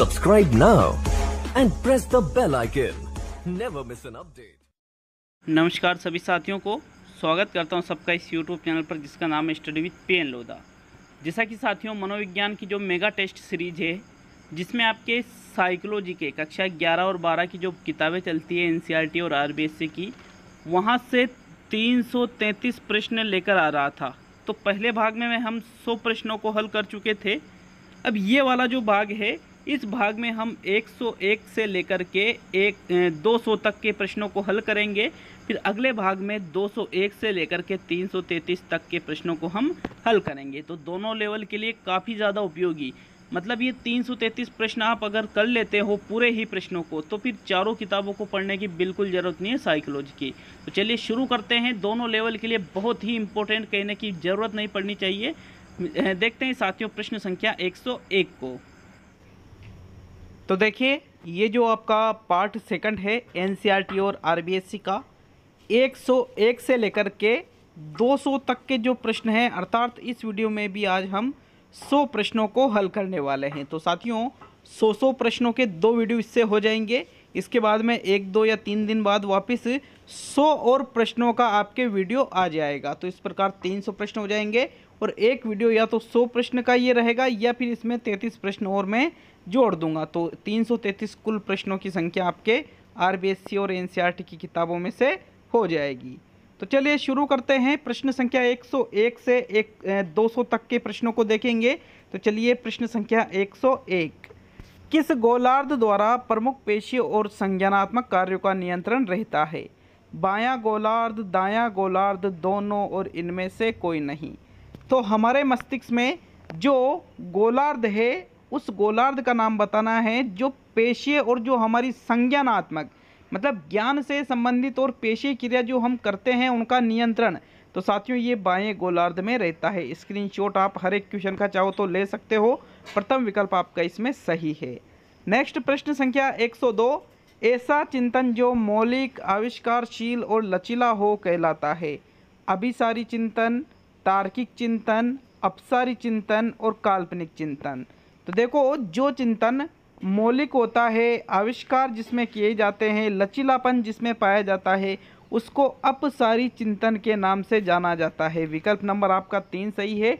Subscribe now and press the bell icon. Never miss an update. नमस्कार सभी साथियों को स्वागत करता हूं सबका इस YouTube चैनल पर जिसका नाम है study with P N Lodha जैसा कि साथियों मनोविज्ञान की जो मेगा टेस्ट सीरीज है जिसमें आपके साइकोलॉजी के कक्षा 11 और 12 की जो किताबें चलती है एन e और आर की वहाँ से 333 प्रश्न लेकर आ रहा था तो पहले भाग में हम 100 प्रश्नों को हल कर चुके थे अब ये वाला जो भाग है इस भाग में हम 101 से लेकर के एक 200 तक के प्रश्नों को हल करेंगे फिर अगले भाग में 201 से लेकर के 333 तक के प्रश्नों को हम हल करेंगे तो दोनों लेवल के लिए काफ़ी ज़्यादा उपयोगी मतलब ये 333 प्रश्न आप अगर कर लेते हो पूरे ही प्रश्नों को तो फिर चारों किताबों को पढ़ने की बिल्कुल ज़रूरत नहीं है साइकोलॉजी की तो चलिए शुरू करते हैं दोनों लेवल के लिए बहुत ही इंपॉर्टेंट कहने की ज़रूरत नहीं पड़नी चाहिए देखते हैं साथियों प्रश्न संख्या 101 को तो देखिए ये जो आपका पार्ट सेकंड है एनसीईआरटी e और आरबीएससी का 101 से लेकर के 200 तक के जो प्रश्न हैं अर्थात इस वीडियो में भी आज हम 100 प्रश्नों को हल करने वाले हैं तो साथियों 100 100 प्रश्नों के दो वीडियो इससे हो जाएंगे इसके बाद में एक दो या तीन दिन बाद वापस 100 और प्रश्नों का आपके वीडियो आ जाएगा तो इस प्रकार 300 प्रश्न हो जाएंगे और एक वीडियो या तो 100 प्रश्न का ये रहेगा या फिर इसमें 33 प्रश्न और मैं जोड़ दूंगा तो 333 कुल प्रश्नों की संख्या आपके आर और एन की किताबों में से हो जाएगी तो चलिए शुरू करते हैं प्रश्न संख्या 101 से एक दो तक के प्रश्नों को देखेंगे तो चलिए प्रश्न संख्या 101 किस गोलार्ध द्वारा प्रमुख पेशी और संज्ञानात्मक कार्यों का नियंत्रण रहता है बायां गोलार्ध दायां गोलार्ध दोनों और इनमें से कोई नहीं तो हमारे मस्तिष्क में जो गोलार्ध है उस गोलार्ध का नाम बताना है जो पेशे और जो हमारी संज्ञानात्मक मतलब ज्ञान से संबंधित और पेशे क्रिया जो हम करते हैं उनका नियंत्रण तो साथियों ये बाएं गोलार्ध में रहता है स्क्रीनशॉट आप हर एक क्वेश्चन का चाहो तो ले सकते हो प्रथम विकल्प आपका इसमें सही है नेक्स्ट प्रश्न संख्या 102 ऐसा चिंतन जो मौलिक आविष्कारशील और लचीला हो कहलाता है अभिसारी चिंतन तार्किक चिंतन अपसारी चिंतन और काल्पनिक चिंतन तो देखो जो चिंतन मौलिक होता है आविष्कार जिसमें किए जाते हैं लचीलापन जिसमें पाया जाता है उसको अपसारी चिंतन के नाम से जाना जाता है विकल्प नंबर आपका तीन सही है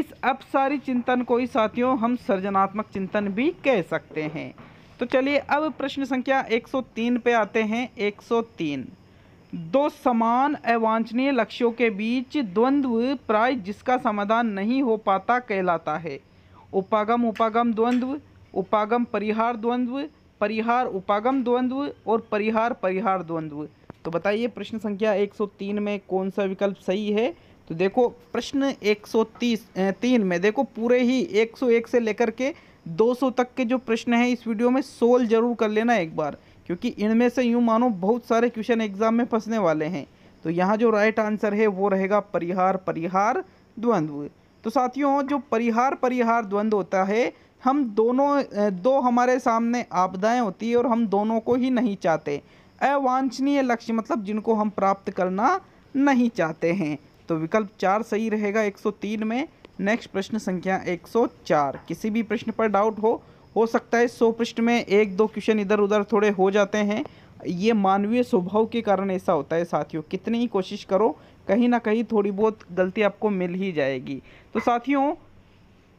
इस अपसारी चिंतन को ही साथियों हम सृजनात्मक चिंतन भी कह सकते हैं तो चलिए अब प्रश्न संख्या 103 पे आते हैं 103 दो समान अवांछनीय लक्ष्यों के बीच द्वंद्व प्राय जिसका समाधान नहीं हो पाता कहलाता है उपागम उपागम द्वंद्व उपागम परिहार द्वंद्व परिहार उपागम द्वंद्व और परिहार परिहार द्वंद्व तो बताइए प्रश्न संख्या 103 में कौन सा विकल्प सही है तो देखो प्रश्न 130 तीन में देखो पूरे ही 101 से लेकर के 200 तक के जो प्रश्न हैं इस वीडियो में सोल्व जरूर कर लेना एक बार क्योंकि इनमें से यूँ मानो बहुत सारे क्वेश्चन एग्जाम में फंसने वाले हैं तो यहाँ जो राइट आंसर है वो रहेगा परिहार परिहार द्वंद्व तो साथियों जो परिहार परिहार द्वंद्व होता है हम दोनों दो हमारे सामने आपदाएं होती है और हम दोनों को ही नहीं चाहते अवांछनीय लक्ष्य मतलब जिनको हम प्राप्त करना नहीं चाहते हैं तो विकल्प चार सही रहेगा 103 में नेक्स्ट प्रश्न संख्या 104 किसी भी प्रश्न पर डाउट हो हो सकता है सौ प्रश्न में एक दो क्वेश्चन इधर उधर थोड़े हो जाते हैं ये मानवीय स्वभाव के कारण ऐसा होता है साथियों कितनी ही कोशिश करो कहीं ना कहीं थोड़ी बहुत गलती आपको मिल ही जाएगी तो साथियों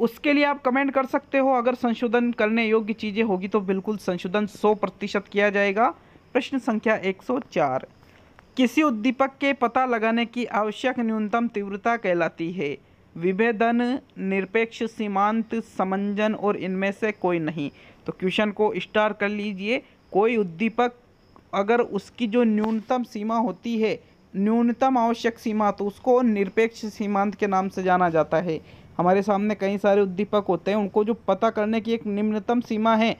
उसके लिए आप कमेंट कर सकते हो अगर संशोधन करने योग्य चीज़ें होगी तो बिल्कुल संशोधन 100 प्रतिशत किया जाएगा प्रश्न संख्या 104 किसी उद्दीपक के पता लगाने की आवश्यक न्यूनतम तीव्रता कहलाती है विभेदन निरपेक्ष सीमांत समंजन और इनमें से कोई नहीं तो क्वेश्चन को स्टार कर लीजिए कोई उद्दीपक अगर उसकी जो न्यूनतम सीमा होती है न्यूनतम आवश्यक सीमा तो उसको निरपेक्ष सीमांत के नाम से जाना जाता है हमारे सामने कई सारे उद्दीपक होते हैं उनको जो पता करने की एक निम्नतम सीमा है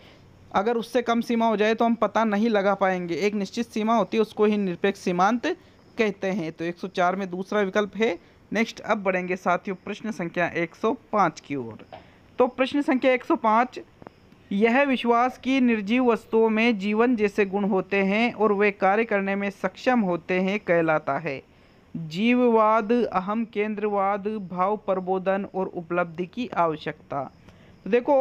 अगर उससे कम सीमा हो जाए तो हम पता नहीं लगा पाएंगे एक निश्चित सीमा होती है उसको ही निरपेक्ष सीमांत कहते हैं तो 104 में दूसरा विकल्प है नेक्स्ट अब बढ़ेंगे साथियों प्रश्न संख्या 105 की ओर तो प्रश्न संख्या 105 यह विश्वास कि निर्जीव वस्तुओं में जीवन जैसे गुण होते हैं और वे कार्य करने में सक्षम होते हैं कहलाता है जीववाद अहम केंद्रवाद भाव प्रबोधन और उपलब्धि की आवश्यकता देखो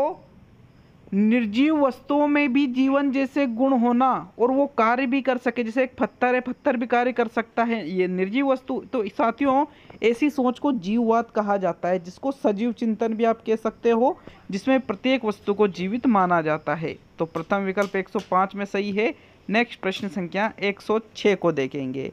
निर्जीव वस्तुओं में भी जीवन जैसे गुण होना और वो कार्य भी कर सके जैसे एक पत्थर है पत्थर भी कार्य कर सकता है ये निर्जीव वस्तु तो साथियों ऐसी सोच को जीववाद कहा जाता है जिसको सजीव चिंतन भी आप कह सकते हो जिसमें प्रत्येक वस्तु को जीवित माना जाता है तो प्रथम विकल्प 105 में सही है नेक्स्ट प्रश्न संख्या एक को देखेंगे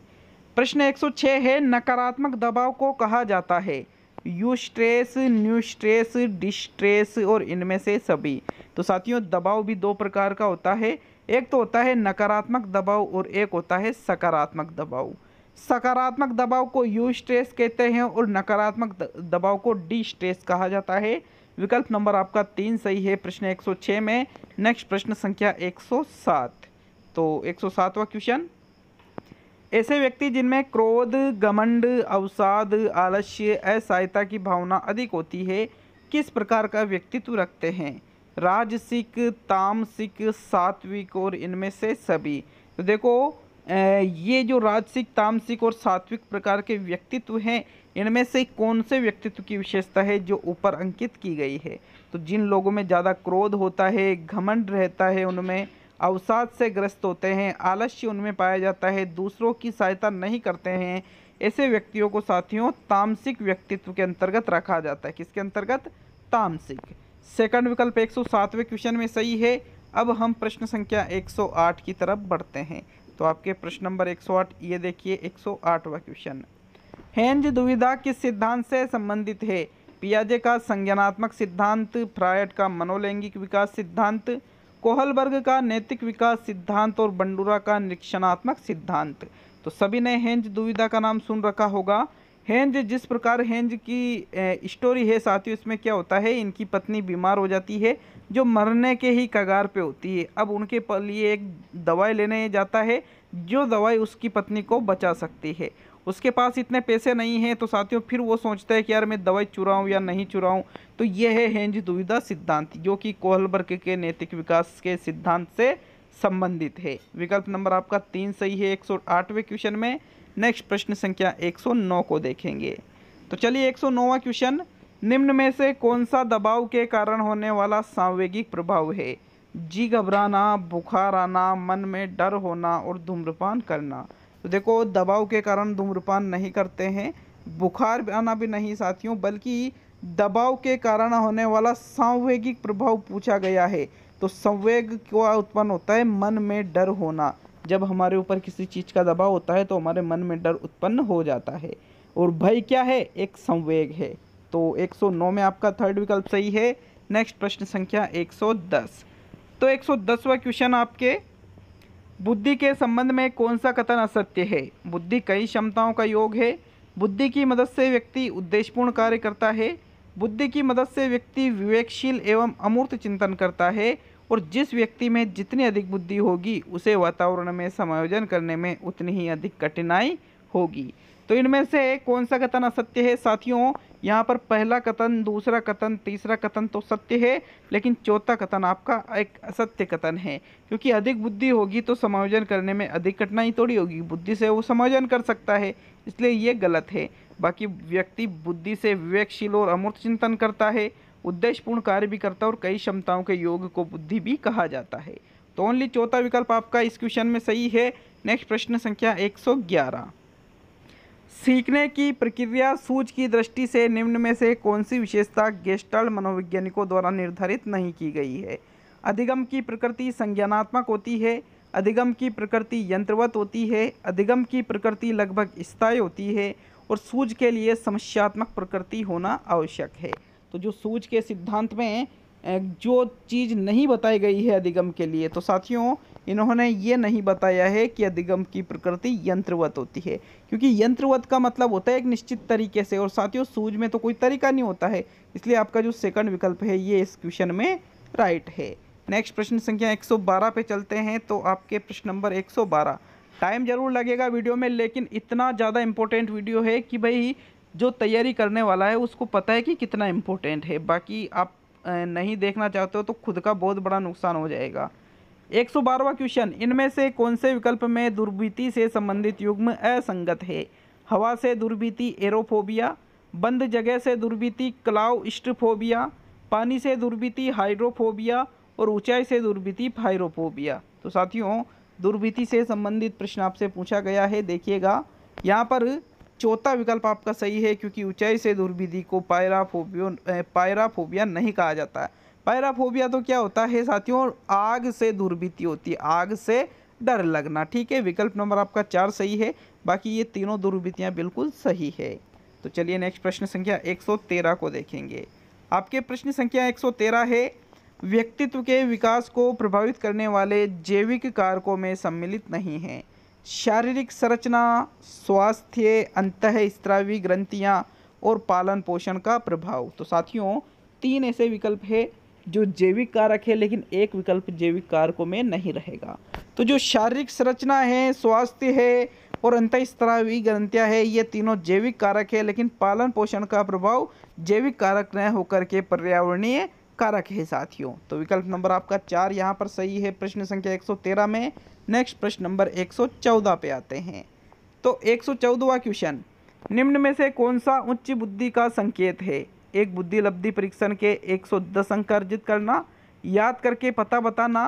प्रश्न एक है नकारात्मक दबाव को कहा जाता है eustress neustress distress और इनमें से सभी तो साथियों दबाव भी दो प्रकार का होता है एक तो होता है नकारात्मक दबाव और एक होता है सकारात्मक दबाव सकारात्मक दबाव को यू स्ट्रेस कहते हैं और नकारात्मक दबाव को डी स्ट्रेस कहा जाता है विकल्प नंबर आपका तीन सही है प्रश्न 106 में नेक्स्ट प्रश्न संख्या 107 तो 107वां क्वेश्चन ऐसे व्यक्ति जिनमें क्रोध गमंड अवसाद आलस्य असहायता की भावना अधिक होती है किस प्रकार का व्यक्तित्व रखते हैं राजसिक तामसिक सात्विक और इनमें से सभी तो देखो ये जो राजसिक तामसिक और सात्विक प्रकार के व्यक्तित्व हैं इनमें से कौन से व्यक्तित्व की विशेषता है जो ऊपर अंकित की गई है तो जिन लोगों में ज़्यादा क्रोध होता है घमंड रहता है उनमें अवसाद से ग्रस्त होते हैं आलस्य उनमें पाया जाता है दूसरों की सहायता नहीं करते हैं ऐसे व्यक्तियों को साथियों तामसिक व्यक्तित्व के अंतर्गत रखा जाता है किसके अंतर्गत तामसिक सेकंड विकल्प एक क्वेश्चन में सही है अब हम प्रश्न संख्या 108 की तरफ बढ़ते हैं तो आपके प्रश्न नंबर 108 ये देखिए 108वां क्वेश्चन हेंज दुविधा किस सिद्धांत से संबंधित है पियाजे का संज्ञानात्मक सिद्धांत फ्रायड का मनोलैंगिक विकास सिद्धांत कोहलबर्ग का नैतिक विकास सिद्धांत और बंडूरा का निरीक्षणात्मक सिद्धांत तो सभी ने हेंज दुविधा का नाम सुन रखा होगा हैंज जिस प्रकार हैंज की स्टोरी है साथियों इसमें क्या होता है इनकी पत्नी बीमार हो जाती है जो मरने के ही कगार पे होती है अब उनके लिए एक दवाई लेने जाता है जो दवाई उसकी पत्नी को बचा सकती है उसके पास इतने पैसे नहीं हैं तो साथियों फिर वो सोचता है कि यार मैं दवाई चुराऊँ या नहीं चुराऊँ तो ये है हेंज दुविधा सिद्धांत जो कि कोहलबर्ग के नैतिक विकास के सिद्धांत से संबंधित है विकल्प नंबर आपका तीन सही है एक क्वेश्चन में नेक्स्ट प्रश्न संख्या 109 को देखेंगे तो चलिए 109वां क्वेश्चन निम्न में से कौन सा दबाव के कारण होने वाला सांवेगिक प्रभाव है जी घबराना बुखार आना मन में डर होना और धूम्रपान करना तो देखो दबाव के कारण धूम्रपान नहीं करते हैं बुखार आना भी नहीं साथियों बल्कि दबाव के कारण होने वाला सांवेगिक प्रभाव पूछा गया है तो संवेग क्या उत्पन्न होता है मन में डर होना जब हमारे ऊपर किसी चीज़ का दबाव होता है तो हमारे मन में डर उत्पन्न हो जाता है और भय क्या है एक संवेग है तो 109 में आपका थर्ड विकल्प सही है नेक्स्ट प्रश्न संख्या 110 तो 110वां क्वेश्चन आपके बुद्धि के संबंध में कौन सा कथन असत्य है बुद्धि कई क्षमताओं का योग है बुद्धि की मदद से व्यक्ति उद्देश्यपूर्ण कार्य करता है बुद्धि की मदद से व्यक्ति विवेकशील एवं अमूर्त चिंतन करता है और जिस व्यक्ति में जितनी अधिक बुद्धि होगी उसे वातावरण में समायोजन करने में उतनी ही अधिक कठिनाई होगी तो इनमें से कौन सा कथन असत्य है साथियों यहाँ पर पहला कथन दूसरा कथन तीसरा कथन तो सत्य है लेकिन चौथा कथन आपका एक असत्य कथन है क्योंकि अधिक बुद्धि होगी तो समायोजन करने में अधिक कठिनाई थोड़ी होगी बुद्धि से वो समायोजन कर सकता है इसलिए ये गलत है बाकी व्यक्ति बुद्धि से विवेकशील और अमूर्त चिंतन करता है उद्देश्यपूर्ण कार्य भी करता है और कई क्षमताओं के योग को बुद्धि भी कहा जाता है तो ओनली चौथा विकल्प आपका इस क्वेश्चन में सही है नेक्स्ट प्रश्न संख्या 111 सीखने की प्रक्रिया सूच की दृष्टि से निम्न में से कौन सी विशेषता गेस्टल मनोवैज्ञानिकों द्वारा निर्धारित नहीं की गई है अधिगम की प्रकृति संज्ञानात्मक होती है अधिगम की प्रकृति यंत्रवत होती है अधिगम की प्रकृति लगभग स्थायी होती है और सूझ के लिए समस्यात्मक प्रकृति होना आवश्यक है तो जो सूझ के सिद्धांत में जो चीज़ नहीं बताई गई है अधिगम के लिए तो साथियों इन्होंने ये नहीं बताया है कि अधिगम की प्रकृति यंत्रवत होती है क्योंकि यंत्रवत का मतलब होता है एक निश्चित तरीके से और साथियों सूझ में तो कोई तरीका नहीं होता है इसलिए आपका जो सेकंड विकल्प है ये इस क्वेश्चन में राइट है नेक्स्ट प्रश्न संख्या 112 पे चलते हैं तो आपके प्रश्न नंबर 112 टाइम ज़रूर लगेगा वीडियो में लेकिन इतना ज़्यादा इंपॉर्टेंट वीडियो है कि भाई जो तैयारी करने वाला है उसको पता है कि कितना इम्पोर्टेंट है बाकी आप नहीं देखना चाहते हो तो खुद का बहुत बड़ा नुकसान हो जाएगा एक सौ बारहवा क्वेश्चन इनमें से कौन से विकल्प में दुर्बीति से संबंधित युग्म असंगत है हवा से दुर्बीति एरोफोबिया बंद जगह से दुर्बीति क्लाउ इष्टफोबिया पानी से दुर्बीति हाइड्रोफोबिया और ऊंचाई से दुर्बीति फायरोफोबिया तो साथियों दुर्बीति से संबंधित प्रश्न आपसे पूछा गया है देखिएगा यहाँ पर चौथा विकल्प आपका सही है क्योंकि ऊंचाई से दुर्विधि को पायराफोबियो पायराफोबिया नहीं कहा जाता है पायराफोबिया तो क्या होता है साथियों आग से दुर्भीति होती है आग से डर लगना ठीक है विकल्प नंबर आपका चार सही है बाकी ये तीनों दुर्वृत्तियाँ बिल्कुल सही है तो चलिए नेक्स्ट प्रश्न संख्या एक को देखेंगे आपके प्रश्न संख्या एक है व्यक्तित्व के विकास को प्रभावित करने वाले जैविक कारकों में सम्मिलित नहीं हैं शारीरिक संरचना स्वास्थ्य अंत स्त्रावी ग्रंथियाँ और पालन पोषण का प्रभाव तो साथियों तीन ऐसे विकल्प है जो जैविक कारक है लेकिन एक विकल्प जैविक कारकों में नहीं रहेगा तो जो शारीरिक संरचना है स्वास्थ्य है और अंत स्त्रावी ग्रंथियाँ है ये तीनों जैविक कारक है लेकिन पालन पोषण का प्रभाव जैविक कारक न होकर के पर्यावरणीय कारक है साथियों तो विकल्प नंबर आपका चार यहाँ पर सही है प्रश्न संख्या 113 में नेक्स्ट प्रश्न नंबर 114 पे आते हैं तो 114वां क्वेश्चन निम्न में से कौन सा उच्च बुद्धि का संकेत है एक बुद्धि लब्धि परीक्षण के 110 अंक अर्जित करना याद करके पता बताना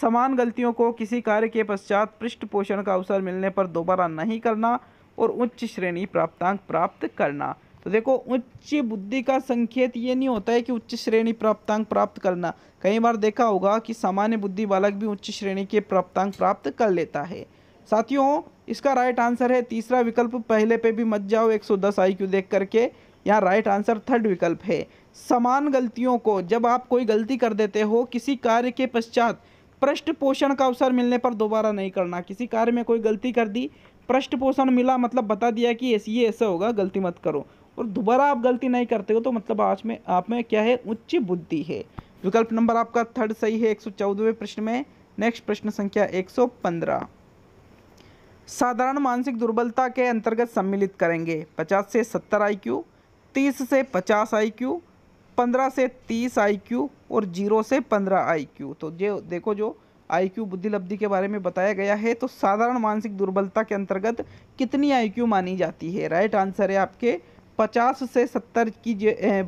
समान गलतियों को किसी कार्य के पश्चात पृष्ठ पोषण का अवसर मिलने पर दोबारा नहीं करना और उच्च श्रेणी प्राप्तांक प्राप्त करना तो देखो उच्च बुद्धि का संकेत ये नहीं होता है कि उच्च श्रेणी प्राप्तांक प्राप्त करना कई बार देखा होगा कि सामान्य बुद्धि बालक भी उच्च श्रेणी के प्राप्तांक प्राप्त कर लेता है साथियों इसका राइट आंसर है तीसरा विकल्प पहले पे भी मत जाओ 110 क्यू देख करके यहाँ राइट आंसर थर्ड विकल्प है समान गलतियों को जब आप कोई गलती कर देते हो किसी कार्य के पश्चात पृष्ठ पोषण का अवसर मिलने पर दोबारा नहीं करना किसी कार्य में कोई गलती कर दी पृष्ठ पोषण मिला मतलब बता दिया कि ये ऐसा होगा गलती मत करो और दोबारा आप गलती नहीं करते हो तो मतलब आज में आप में क्या है उच्च बुद्धि है विकल्प नंबर आपका थर्ड सही है एक प्रश्न में नेक्स्ट प्रश्न संख्या पंद्रह साधारण मानसिक दुर्बलता के अंतर्गत सम्मिलित करेंगे 50 से 70 आईक्यू 30 से 50 आईक्यू 15 से 30 आईक्यू और 0 से 15 आईक्यू तो जो देखो जो आईक्यू लब्धि के बारे में बताया गया है तो साधारण मानसिक दुर्बलता के अंतर्गत कितनी आईक्यू मानी जाती है राइट आंसर है आपके पचास से सत्तर की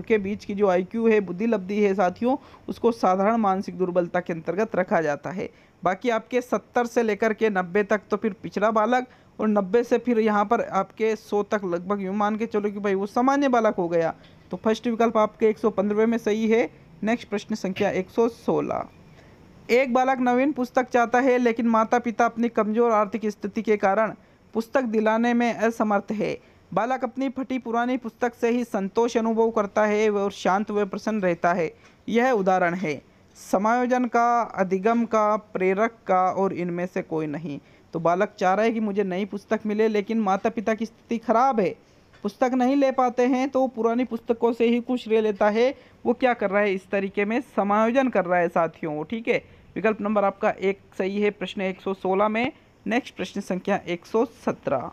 के बीच की जो आईक्यू है बुद्धि लब्धि है साथियों उसको साधारण मानसिक दुर्बलता के अंतर्गत रखा जाता है बाकी आपके सत्तर से लेकर के नब्बे तक तो फिर पिछड़ा बालक और नब्बे से फिर यहाँ पर आपके सौ तक लगभग यूँ मान के चलो कि भाई वो सामान्य बालक हो गया तो फर्स्ट विकल्प आपके एक सौ में सही है नेक्स्ट प्रश्न संख्या एक सौ सोलह एक बालक नवीन पुस्तक चाहता है लेकिन माता पिता अपनी कमजोर आर्थिक स्थिति के कारण पुस्तक दिलाने में असमर्थ है बालक अपनी फटी पुरानी पुस्तक से ही संतोष अनुभव करता है और शांत व प्रसन्न रहता है यह उदाहरण है समायोजन का अधिगम का प्रेरक का और इनमें से कोई नहीं तो बालक चाह रहा है कि मुझे नई पुस्तक मिले लेकिन माता पिता की स्थिति खराब है पुस्तक नहीं ले पाते हैं तो पुरानी पुस्तकों से ही कुछ ले लेता है वो क्या कर रहा है इस तरीके में समायोजन कर रहा है साथियों ठीक है विकल्प नंबर आपका एक सही है प्रश्न 116 में नेक्स्ट प्रश्न संख्या 117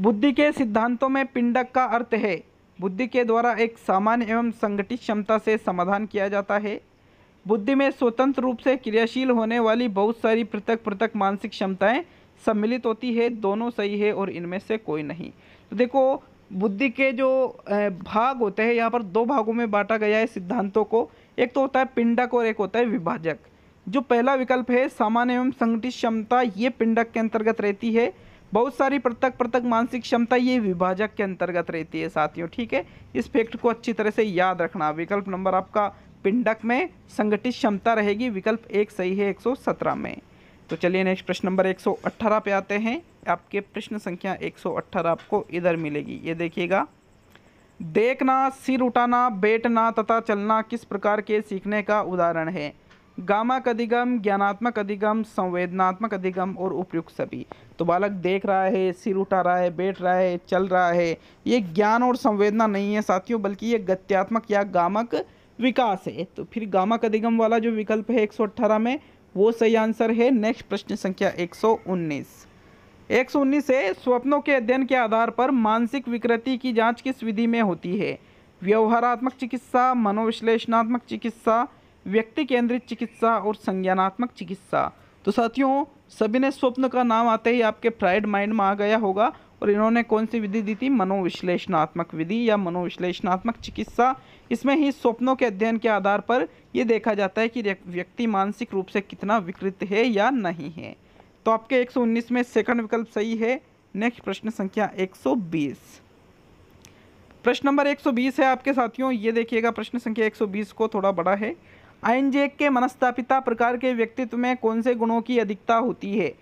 बुद्धि के सिद्धांतों में पिंडक का अर्थ है बुद्धि के द्वारा एक सामान्य एवं संगठित क्षमता से समाधान किया जाता है बुद्धि में स्वतंत्र रूप से क्रियाशील होने वाली बहुत सारी पृथक पृथक मानसिक क्षमताएं सम्मिलित होती है दोनों सही है और इनमें से कोई नहीं तो देखो बुद्धि के जो भाग होते हैं यहाँ पर दो भागों में बांटा गया है सिद्धांतों को एक तो होता है पिंडक और एक होता है विभाजक जो पहला विकल्प है सामान्य एवं संगठित क्षमता ये पिंडक के अंतर्गत रहती है बहुत सारी प्रत्यक प्रत्यक मानसिक क्षमता ये विभाजक के अंतर्गत रहती है साथियों ठीक है इस फैक्ट को अच्छी तरह से याद रखना विकल्प नंबर आपका पिंडक में संगठित क्षमता रहेगी विकल्प एक सही है 117 में तो चलिए नेक्स्ट प्रश्न नंबर 118 पे आते हैं आपके प्रश्न संख्या 118 आपको इधर मिलेगी ये देखिएगा देखना सिर उठाना बैठना तथा चलना किस प्रकार के सीखने का उदाहरण है गामक अधिगम ज्ञानात्मक अधिगम संवेदनात्मक अधिगम और उपयुक्त सभी तो बालक देख रहा है सिर उठा रहा है बैठ रहा है चल रहा है ये ज्ञान और संवेदना नहीं है साथियों बल्कि ये गत्यात्मक या गामक विकास है तो फिर गामक अधिगम वाला जो विकल्प है एक में वो सही आंसर है नेक्स्ट प्रश्न संख्या एक एक सौ उन्नीस है स्वप्नों के अध्ययन के आधार पर मानसिक विकृति की जांच किस विधि में होती है व्यवहारात्मक चिकित्सा मनोविश्लेषणात्मक चिकित्सा व्यक्ति केंद्रित चिकित्सा और संज्ञानात्मक चिकित्सा तो साथियों सभी ने स्वप्न का नाम आते ही आपके फ्राइड माइंड में आ गया होगा और इन्होंने कौन सी विधि दी थी मनोविश्लेषणात्मक विधि या मनोविश्लेषणात्मक चिकित्सा इसमें ही स्वप्नों के अध्ययन के आधार पर यह देखा जाता है कि व्यक्ति मानसिक रूप से कितना विकृत है या नहीं है तो आपके 119 में सेकंड विकल्प सही है नेक्स्ट प्रश्न संख्या 120 प्रश्न नंबर 120 है आपके साथियों ये देखिएगा प्रश्न संख्या 120 को थोड़ा बड़ा है आइनजेक के मनस्थापिता प्रकार के व्यक्तित्व में कौन से गुणों की अधिकता होती है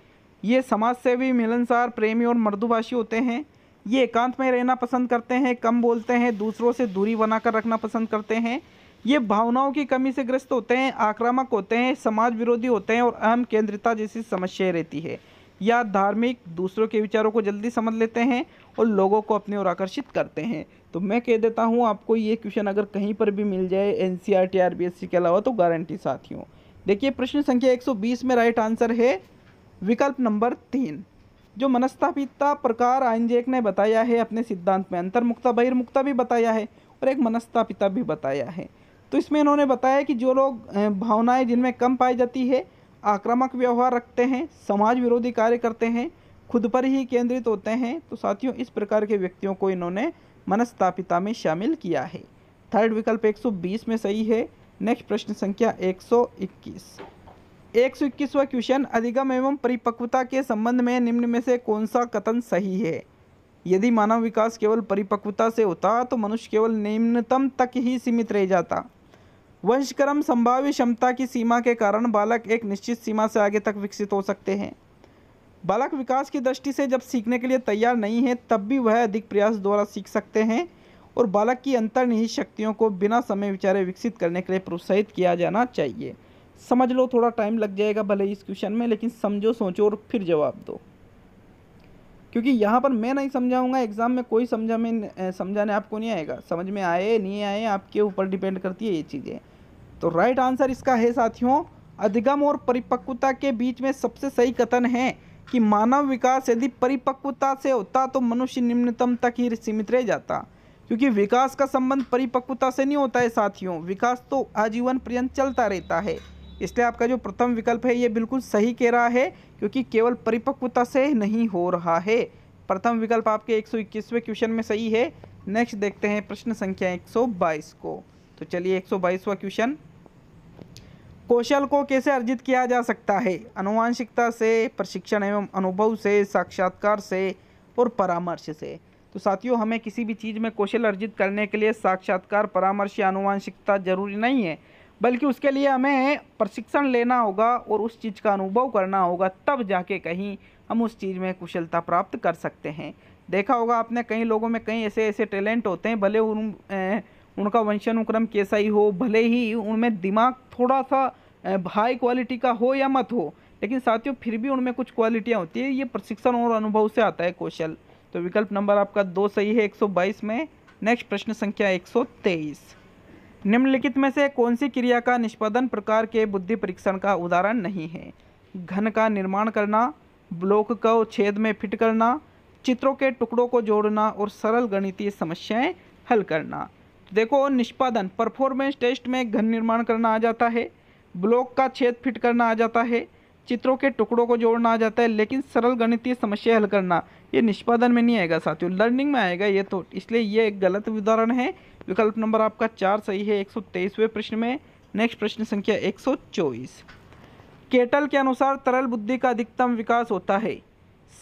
ये समाज सेवी मिलनसार प्रेमी और मृदुभाषी होते हैं ये एकांत में रहना पसंद करते हैं कम बोलते हैं दूसरों से दूरी बनाकर रखना पसंद करते हैं ये भावनाओं की कमी से ग्रस्त होते हैं आक्रामक होते हैं समाज विरोधी होते हैं और अहम केंद्रिता जैसी समस्याएं रहती है या धार्मिक दूसरों के विचारों को जल्दी समझ लेते हैं और लोगों को अपनी ओर आकर्षित करते हैं तो मैं कह देता हूँ आपको ये क्वेश्चन अगर कहीं पर भी मिल जाए N C R T R B S C के अलावा तो गारंटी साथियों देखिए प्रश्न संख्या 120 में राइट आंसर है विकल्प नंबर तीन जो मनस्तापिता प्रकार जेक ने बताया है अपने सिद्धांत में अंतर्मुक्ता बहिर्मुक्ता भी बताया है और एक मनस्तापिता भी बताया है तो इसमें इन्होंने बताया कि जो लोग भावनाएं जिनमें कम पाई जाती है आक्रामक व्यवहार रखते हैं समाज विरोधी कार्य करते हैं खुद पर ही केंद्रित होते हैं तो साथियों इस प्रकार के व्यक्तियों को इन्होंने मनस्तापिता में शामिल किया है थर्ड विकल्प 120 में सही है नेक्स्ट प्रश्न संख्या 121 121वां क्वेश्चन अधिगम एवं परिपक्वता के संबंध में निम्न में से कौन सा कथन सही है यदि मानव विकास केवल परिपक्वता से होता तो मनुष्य केवल निम्नतम तक ही सीमित रह जाता वंशक्रम संभाव्य क्षमता की सीमा के कारण बालक एक निश्चित सीमा से आगे तक विकसित हो सकते हैं बालक विकास की दृष्टि से जब सीखने के लिए तैयार नहीं है तब भी वह अधिक प्रयास द्वारा सीख सकते हैं और बालक की अंतर्निहित शक्तियों को बिना समय विचारे विकसित करने के लिए प्रोत्साहित किया जाना चाहिए समझ लो थोड़ा टाइम लग जाएगा भले इस क्वेश्चन में लेकिन समझो सोचो और फिर जवाब दो क्योंकि यहाँ पर मैं नहीं समझाऊंगा एग्ज़ाम में कोई समझा में समझाने आपको नहीं आएगा समझ में आए नहीं आए आपके ऊपर डिपेंड करती है ये चीज़ें तो राइट आंसर इसका है साथियों अधिगम और परिपक्वता के बीच में सबसे सही कथन है कि मानव विकास यदि परिपक्वता से होता तो मनुष्य निम्नतम तक ही सीमित रह जाता क्योंकि विकास का संबंध परिपक्वता से नहीं होता है साथियों विकास तो आजीवन पर्यंत चलता रहता है इसलिए आपका जो प्रथम विकल्प है ये बिल्कुल सही कह रहा है क्योंकि केवल परिपक्वता से नहीं हो रहा है प्रथम विकल्प आपके 121वें क्वेश्चन में सही है नेक्स्ट देखते हैं प्रश्न संख्या 122 को तो चलिए 122वां क्वेश्चन कौशल को कैसे अर्जित किया जा सकता है अनुवांशिकता से प्रशिक्षण एवं अनुभव से साक्षात्कार से और परामर्श से तो साथियों हमें किसी भी चीज़ में कौशल अर्जित करने के लिए साक्षात्कार परामर्श या अनुवांशिकता जरूरी नहीं है बल्कि उसके लिए हमें प्रशिक्षण लेना होगा और उस चीज़ का अनुभव करना होगा तब जाके कहीं हम उस चीज़ में कुशलता प्राप्त कर सकते हैं देखा होगा आपने कई लोगों में कई ऐसे ऐसे टैलेंट होते हैं भले उन उनका वंशानुक्रम कैसा ही हो भले ही उनमें दिमाग थोड़ा सा हाई क्वालिटी का हो या मत हो लेकिन साथियों फिर भी उनमें कुछ क्वालिटियाँ होती है ये प्रशिक्षण और अनुभव से आता है कौशल तो विकल्प नंबर आपका दो सही है 122 में नेक्स्ट प्रश्न संख्या 123 निम्नलिखित में से कौन सी क्रिया का निष्पादन प्रकार के बुद्धि परीक्षण का उदाहरण नहीं है घन का निर्माण करना ब्लॉक को छेद में फिट करना चित्रों के टुकड़ों को जोड़ना और सरल गणितीय समस्याएं हल करना देखो निष्पादन परफॉर्मेंस टेस्ट में घन निर्माण करना आ जाता है ब्लॉक का छेद फिट करना आ जाता है चित्रों के टुकड़ों को जोड़ना आ जाता है लेकिन सरल गणितीय समस्या हल करना ये निष्पादन में नहीं आएगा साथियों लर्निंग में आएगा ये तो इसलिए ये एक गलत उदाहरण है विकल्प नंबर आपका चार सही है एक सौ प्रश्न में नेक्स्ट प्रश्न संख्या एक सौ चौबीस केटल के अनुसार तरल बुद्धि का अधिकतम विकास होता है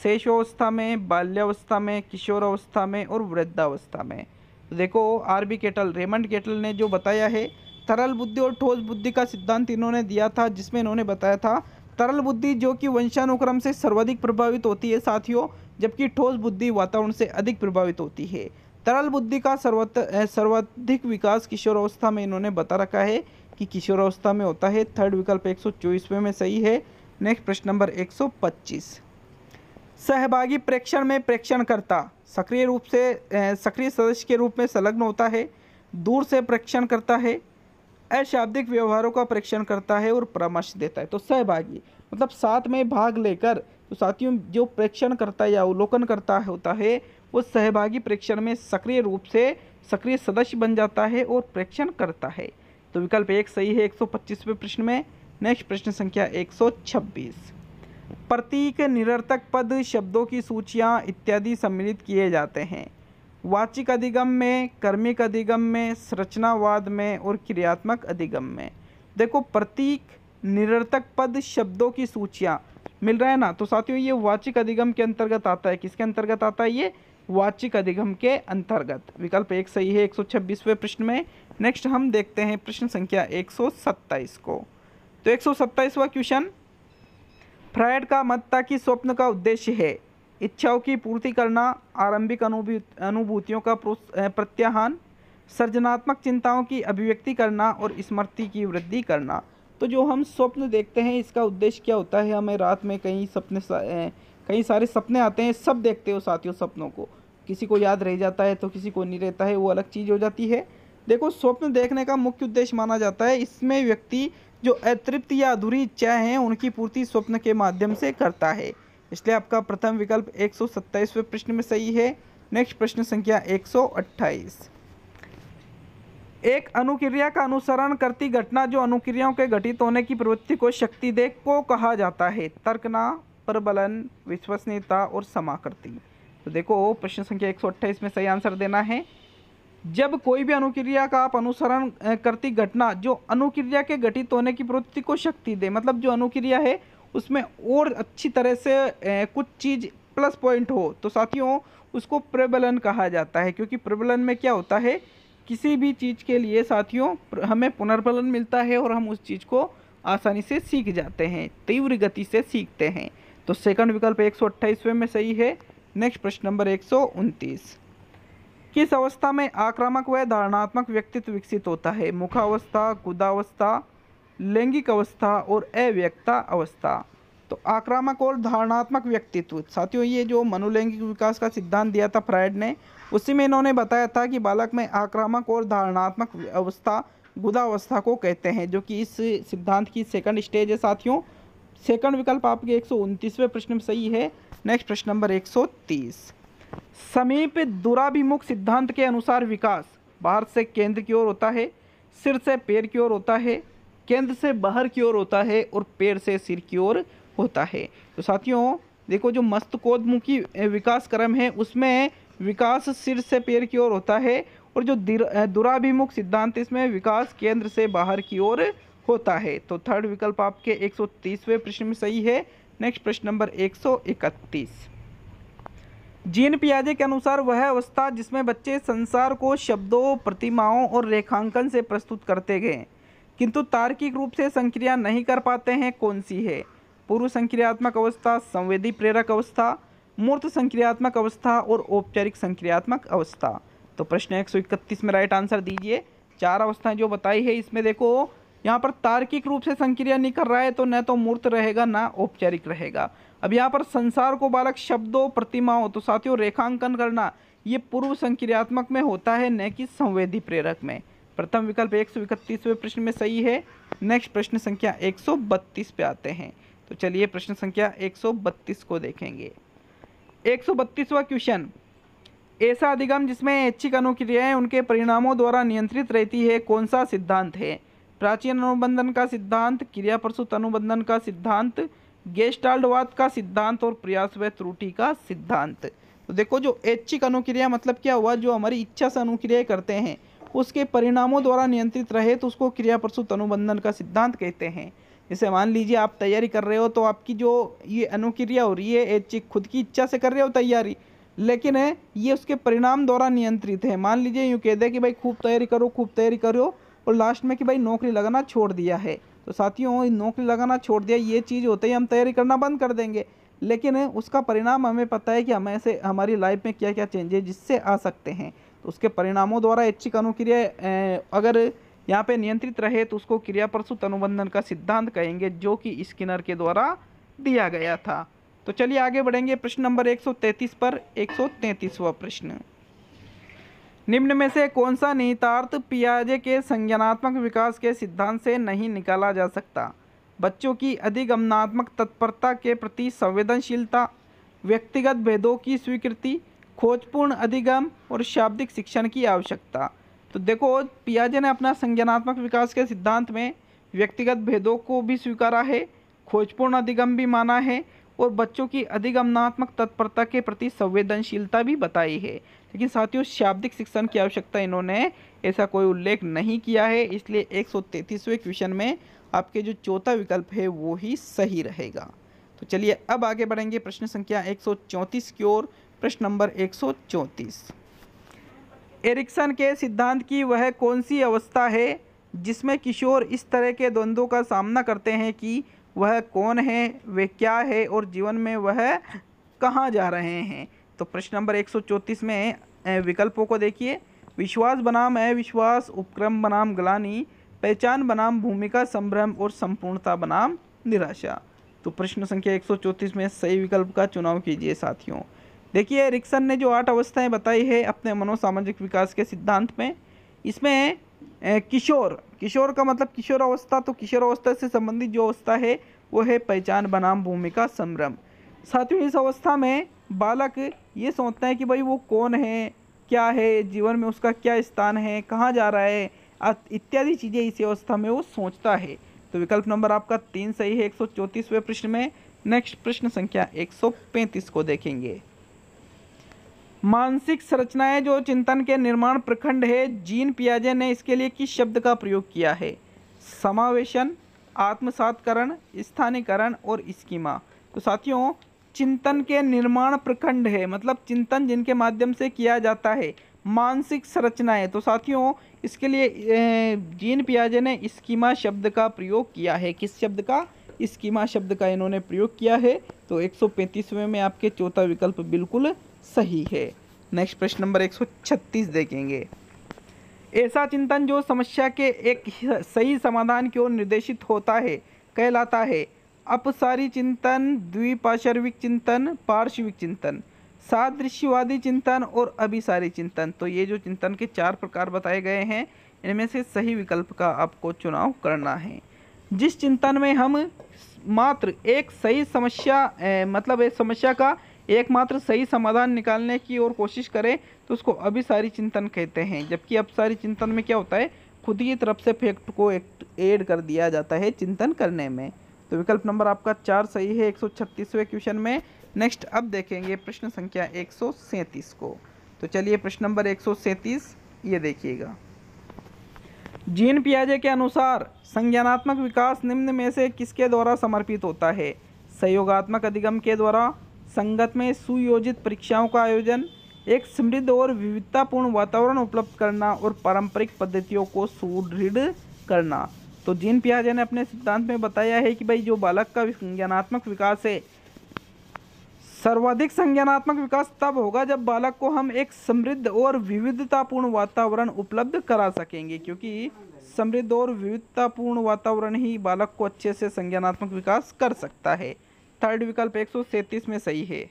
शेषावस्था में बाल्यावस्था में किशोरावस्था में और वृद्धावस्था में तो देखो R B Cattell Raymond Cattell ने जो बताया है तरल बुद्धि और ठोस बुद्धि का सिद्धांत इन्होंने दिया था जिसमें इन्होंने बताया था तरल बुद्धि जो कि वंशानुक्रम से सर्वाधिक प्रभावित होती है साथियों जबकि ठोस बुद्धि वातावरण से अधिक प्रभावित होती है तरल बुद्धि का सर्वत सर्वाधिक विकास किशोरावस्था में इन्होंने बता रखा है कि किशोरावस्था में होता है थर्ड विकल्प एक सौ में सही है नेक्स्ट प्रश्न नंबर एक सहभागी प्रेक्षण में प्रेक्षणकर्ता सक्रिय रूप से सक्रिय सदस्य के रूप में संलग्न होता है दूर से प्रेक्षण करता है अशाब्दिक व्यवहारों का परीक्षण करता है और परामर्श देता है तो सहभागी मतलब साथ में भाग लेकर तो साथियों जो प्रेक्षण करता है या अवलोकन करता है होता है वो सहभागी परीक्षण में सक्रिय रूप से सक्रिय सदस्य बन जाता है और प्रेक्षण करता है तो विकल्प एक सही है 125वें प्रश्न में नेक्स्ट प्रश्न संख्या 126 प्रतीक निरर्थक पद शब्दों की सूचियाँ इत्यादि सम्मिलित किए जाते हैं वाचिक अधिगम में कर्मिक अधिगम में संरचनावाद में और क्रियात्मक अधिगम में देखो प्रतीक निरर्थक पद शब्दों की सूचियाँ मिल रहा है ना तो साथियों ये वाचिक अधिगम के अंतर्गत आता है किसके अंतर्गत आता है ये वाचिक अधिगम के अंतर्गत विकल्प एक सही है 126वें प्रश्न में नेक्स्ट हम देखते हैं प्रश्न संख्या एक को तो एक क्वेश्चन फ्रायड का मत था कि स्वप्न का उद्देश्य है इच्छाओं की पूर्ति करना आरंभिक अनुभूतियों का प्रत्याहान सृजनात्मक चिंताओं की अभिव्यक्ति करना और स्मृति की वृद्धि करना तो जो हम स्वप्न देखते हैं इसका उद्देश्य क्या होता है हमें रात में कई सपने कई सारे सपने आते हैं सब देखते हो साथियों सपनों को किसी को याद रह जाता है तो किसी को नहीं रहता है वो अलग चीज़ हो जाती है देखो स्वप्न देखने का मुख्य उद्देश्य माना जाता है इसमें व्यक्ति जो अतृप्त या अधूरी इच्छाएँ हैं उनकी पूर्ति स्वप्न के माध्यम से करता है इसलिए आपका प्रथम विकल्प एक सौ प्रश्न में सही है नेक्स्ट प्रश्न संख्या एक सौ अट्ठाईस एक अनुक्रिया का अनुसरण करती घटना जो अनुक्रियाओं के घटित होने की प्रवृत्ति को शक्ति दे को कहा जाता है तर्कना प्रबलन विश्वसनीयता और समाकृति तो देखो प्रश्न संख्या एक में सही आंसर देना है जब कोई भी अनुक्रिया का आप अनुसरण करती घटना जो अनुक्रिया के घटित होने की प्रवृत्ति को शक्ति दे मतलब जो अनुक्रिया है उसमें और अच्छी तरह से कुछ चीज़ प्लस पॉइंट हो तो साथियों उसको प्रबलन कहा जाता है क्योंकि प्रबलन में क्या होता है किसी भी चीज़ के लिए साथियों हमें पुनर्बलन मिलता है और हम उस चीज़ को आसानी से सीख जाते हैं तीव्र गति से सीखते हैं तो सेकंड विकल्प एक सौ में सही है नेक्स्ट प्रश्न नंबर एक किस अवस्था में आक्रामक व धारणात्मक व्यक्तित्व विकसित होता है मुखावस्था गुदावस्था लैंगिक अवस्था और अव्यक्ता अवस्था तो आक्रामक और धारणात्मक व्यक्तित्व साथियों ये जो मनोलैंगिक विकास का सिद्धांत दिया था फ्रायड ने उसी में इन्होंने बताया था कि बालक में आक्रामक और धारणात्मक अवस्था गुदा अवस्था को कहते हैं जो कि इस सिद्धांत की सेकंड स्टेज है साथियों सेकंड विकल्प आपके एक प्रश्न में सही है नेक्स्ट प्रश्न नंबर 130 समीप दुराभिमुख सिद्धांत के अनुसार विकास बाहर से केंद्र की ओर होता है सिर से पैर की ओर होता है केंद्र से बाहर की ओर होता है और पेड़ से सिर की ओर होता है तो साथियों देखो जो मस्तकोदमुखी विकास क्रम है उसमें विकास सिर से पेड़ की ओर होता है और जो दुराभिमुख सिद्धांत इसमें विकास केंद्र से बाहर की ओर होता है तो थर्ड विकल्प आपके 130वें प्रश्न में सही है नेक्स्ट प्रश्न नंबर 131 जीन पियाजे के अनुसार वह अवस्था जिसमें बच्चे संसार को शब्दों प्रतिमाओं और रेखांकन से प्रस्तुत करते गए किंतु तार्किक रूप से संक्रिया नहीं कर पाते हैं कौन सी है पूर्व संक्रियात्मक अवस्था संवेदी प्रेरक अवस्था मूर्त संक्रियात्मक अवस्था और औपचारिक संक्रियात्मक अवस्था तो प्रश्न एक सौ इकतीस में राइट आंसर दीजिए चार अवस्थाएं जो बताई है इसमें देखो यहाँ पर तार्किक रूप से संक्रिया नहीं कर रहा है तो न तो मूर्त रहेगा ना औपचारिक रहेगा अब यहाँ पर संसार को बालक शब्दों प्रतिमाओं तो साथियों रेखांकन करना ये पूर्व संक्रियात्मक में होता है न कि संवेदी प्रेरक में प्रथम विकल्प एक सौ इकतीसवें प्रश्न में सही है नेक्स्ट प्रश्न संख्या एक सौ बत्तीस पे आते हैं तो चलिए प्रश्न संख्या एक सौ बत्तीस को देखेंगे एक सौ बत्तीसवा क्वेश्चन ऐसा अधिगम जिसमें ऐच्छिक अनुक्रियाएं उनके परिणामों द्वारा नियंत्रित रहती है कौन सा सिद्धांत है प्राचीन अनुबंधन का सिद्धांत क्रिया प्रसूत अनुबंधन का सिद्धांत गेस्टाल्डवाद का सिद्धांत और प्रयास व त्रुटि का सिद्धांत तो देखो जो ऐच्छिक अनुक्रिया मतलब क्या हुआ जो हमारी इच्छा से अनुक्रिया करते हैं उसके परिणामों द्वारा नियंत्रित रहे तो उसको क्रिया प्रसूत अनुबंधन का सिद्धांत कहते हैं जैसे मान लीजिए आप तैयारी कर रहे हो तो आपकी जो ये अनुक्रिया हो रही है ऐच्छिक खुद की इच्छा से कर रहे हो तैयारी लेकिन है ये उसके परिणाम द्वारा नियंत्रित है मान लीजिए यूँ कह दे कि भाई खूब तैयारी करो खूब तैयारी करो और लास्ट में कि भाई नौकरी लगाना छोड़ दिया है तो साथियों नौकरी लगाना छोड़ दिया ये चीज़ होते ही हम तैयारी करना बंद कर देंगे लेकिन उसका परिणाम हमें पता है कि हमें से हमारी लाइफ में क्या क्या चेंजेज जिससे आ सकते हैं तो उसके परिणामों द्वारा ऐच्छिक अनुक्रिया अगर यहाँ पे नियंत्रित रहे तो उसको क्रियाप्रसुत अनुबंधन का सिद्धांत कहेंगे जो कि स्किनर के द्वारा दिया गया था तो चलिए आगे बढ़ेंगे प्रश्न नंबर 133 पर 133वां प्रश्न निम्न में से कौन सा निहितार्थ पियाजे के संज्ञानात्मक विकास के सिद्धांत से नहीं निकाला जा सकता बच्चों की अधिगमनात्मक तत्परता के प्रति संवेदनशीलता व्यक्तिगत भेदों की स्वीकृति खोजपूर्ण अधिगम और शाब्दिक शिक्षण की आवश्यकता तो देखो पियाजे ने अपना संज्ञानात्मक विकास के सिद्धांत में व्यक्तिगत भेदों को भी स्वीकारा है खोजपूर्ण अधिगम भी माना है और बच्चों की अधिगमनात्मक तत्परता के प्रति संवेदनशीलता भी बताई है लेकिन साथियों शाब्दिक शिक्षण की आवश्यकता इन्होंने ऐसा कोई उल्लेख नहीं किया है इसलिए एक क्वेश्चन में आपके जो चौथा विकल्प है वो ही सही रहेगा तो चलिए अब आगे बढ़ेंगे प्रश्न संख्या एक की ओर प्रश्न नंबर एक सौ चौंतीस एरिक्सन के सिद्धांत की वह कौन सी अवस्था है जिसमें किशोर इस तरह के द्वंद्वों का सामना करते हैं कि वह कौन है वे क्या है और जीवन में वह कहाँ जा रहे हैं तो प्रश्न नंबर एक सौ चौंतीस में विकल्पों को देखिए विश्वास बनाम अविश्वास उपक्रम बनाम ग्लानी पहचान बनाम भूमिका संभ्रम और संपूर्णता बनाम निराशा तो प्रश्न संख्या एक में सही विकल्प का चुनाव कीजिए साथियों देखिए रिक्सन ने जो आठ अवस्थाएं बताई है अपने मनोसामाजिक विकास के सिद्धांत में इसमें किशोर किशोर का मतलब किशोर अवस्था तो किशोर अवस्था से संबंधित जो अवस्था है वो है पहचान बनाम भूमिका संभ्रम साथियों इस अवस्था में बालक ये सोचता है कि भाई वो कौन है क्या है जीवन में उसका क्या स्थान है कहाँ जा रहा है इत्यादि चीज़ें इसी अवस्था में वो सोचता है तो विकल्प नंबर आपका तीन सही है एक प्रश्न में नेक्स्ट प्रश्न संख्या 135 को देखेंगे मानसिक संरचनाएं जो चिंतन के निर्माण प्रखंड है जीन पियाजे ने इसके लिए किस शब्द का प्रयोग किया है समावेशन आत्मसातकरण स्थानीकरण और स्कीमा तो साथियों चिंतन के निर्माण प्रखंड है मतलब चिंतन जिनके माध्यम से किया जाता है मानसिक संरचनाएं तो साथियों इसके लिए जीन पियाजे ने स्कीमा शब्द का प्रयोग किया है किस शब्द का स्कीमा शब्द का इन्होंने प्रयोग किया है तो एक में आपके चौथा विकल्प बिल्कुल सही है नेक्स्ट प्रश्न नंबर 136 देखेंगे ऐसा चिंतन जो समस्या के एक सही समाधान की ओर निर्देशित होता है कहलाता है अपसारी चिंतन द्विपाशर्विक चिंतन पार्श्विक चिंतन सादृश्यवादी चिंतन और अभिसारी चिंतन तो ये जो चिंतन के चार प्रकार बताए गए हैं इनमें से सही विकल्प का आपको चुनाव करना है जिस चिंतन में हम मात्र एक सही समस्या ए, मतलब एक समस्या का एकमात्र सही समाधान निकालने की और कोशिश करें तो उसको अभिसारी चिंतन कहते हैं जबकि अपसारी चिंतन में क्या होता है खुद की तरफ से फैक्ट को एड कर दिया जाता है चिंतन करने में तो विकल्प नंबर आपका चार सही है एक क्वेश्चन में नेक्स्ट अब देखेंगे प्रश्न संख्या एक को तो चलिए प्रश्न नंबर एक ये देखिएगा जीन पियाजे के अनुसार संज्ञानात्मक विकास निम्न में से किसके द्वारा समर्पित होता है सहयोगात्मक अधिगम के द्वारा संगत में सुयोजित परीक्षाओं का आयोजन एक समृद्ध और विविधतापूर्ण वातावरण उपलब्ध करना और पारंपरिक पद्धतियों को सुदृढ़ करना तो जीन पियाजा ने अपने सिद्धांत में बताया है कि भाई जो बालक का ज्ञानात्मक विकास है सर्वाधिक संज्ञानात्मक विकास तब होगा जब बालक को हम एक समृद्ध और विविधतापूर्ण वातावरण उपलब्ध करा सकेंगे क्योंकि समृद्ध और विविधतापूर्ण वातावरण ही बालक को अच्छे से संज्ञानात्मक विकास कर सकता है थर्ड विकल्प एक में सही है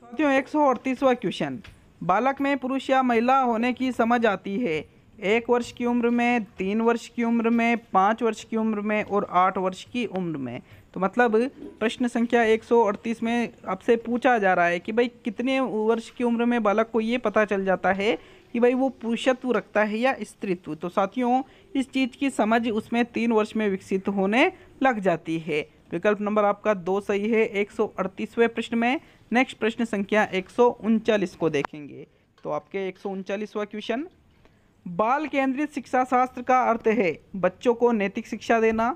साथियों एक क्वेश्चन बालक में पुरुष या महिला होने की समझ आती है एक वर्ष की उम्र में तीन वर्ष की उम्र में पाँच वर्ष की उम्र में और आठ वर्ष की उम्र में तो मतलब प्रश्न संख्या 138 में आपसे पूछा जा रहा है कि भाई कितने वर्ष की उम्र में बालक को ये पता चल जाता है कि भाई वो पुरुषत्व रखता है या स्त्रीत्व तो साथियों इस चीज़ की समझ उसमें तीन वर्ष में विकसित होने लग जाती है विकल्प नंबर आपका दो सही है एक प्रश्न में नेक्स्ट प्रश्न संख्या एक को देखेंगे तो आपके एक सौ क्वेश्चन बाल केंद्रित शिक्षा शास्त्र का अर्थ है बच्चों को नैतिक शिक्षा देना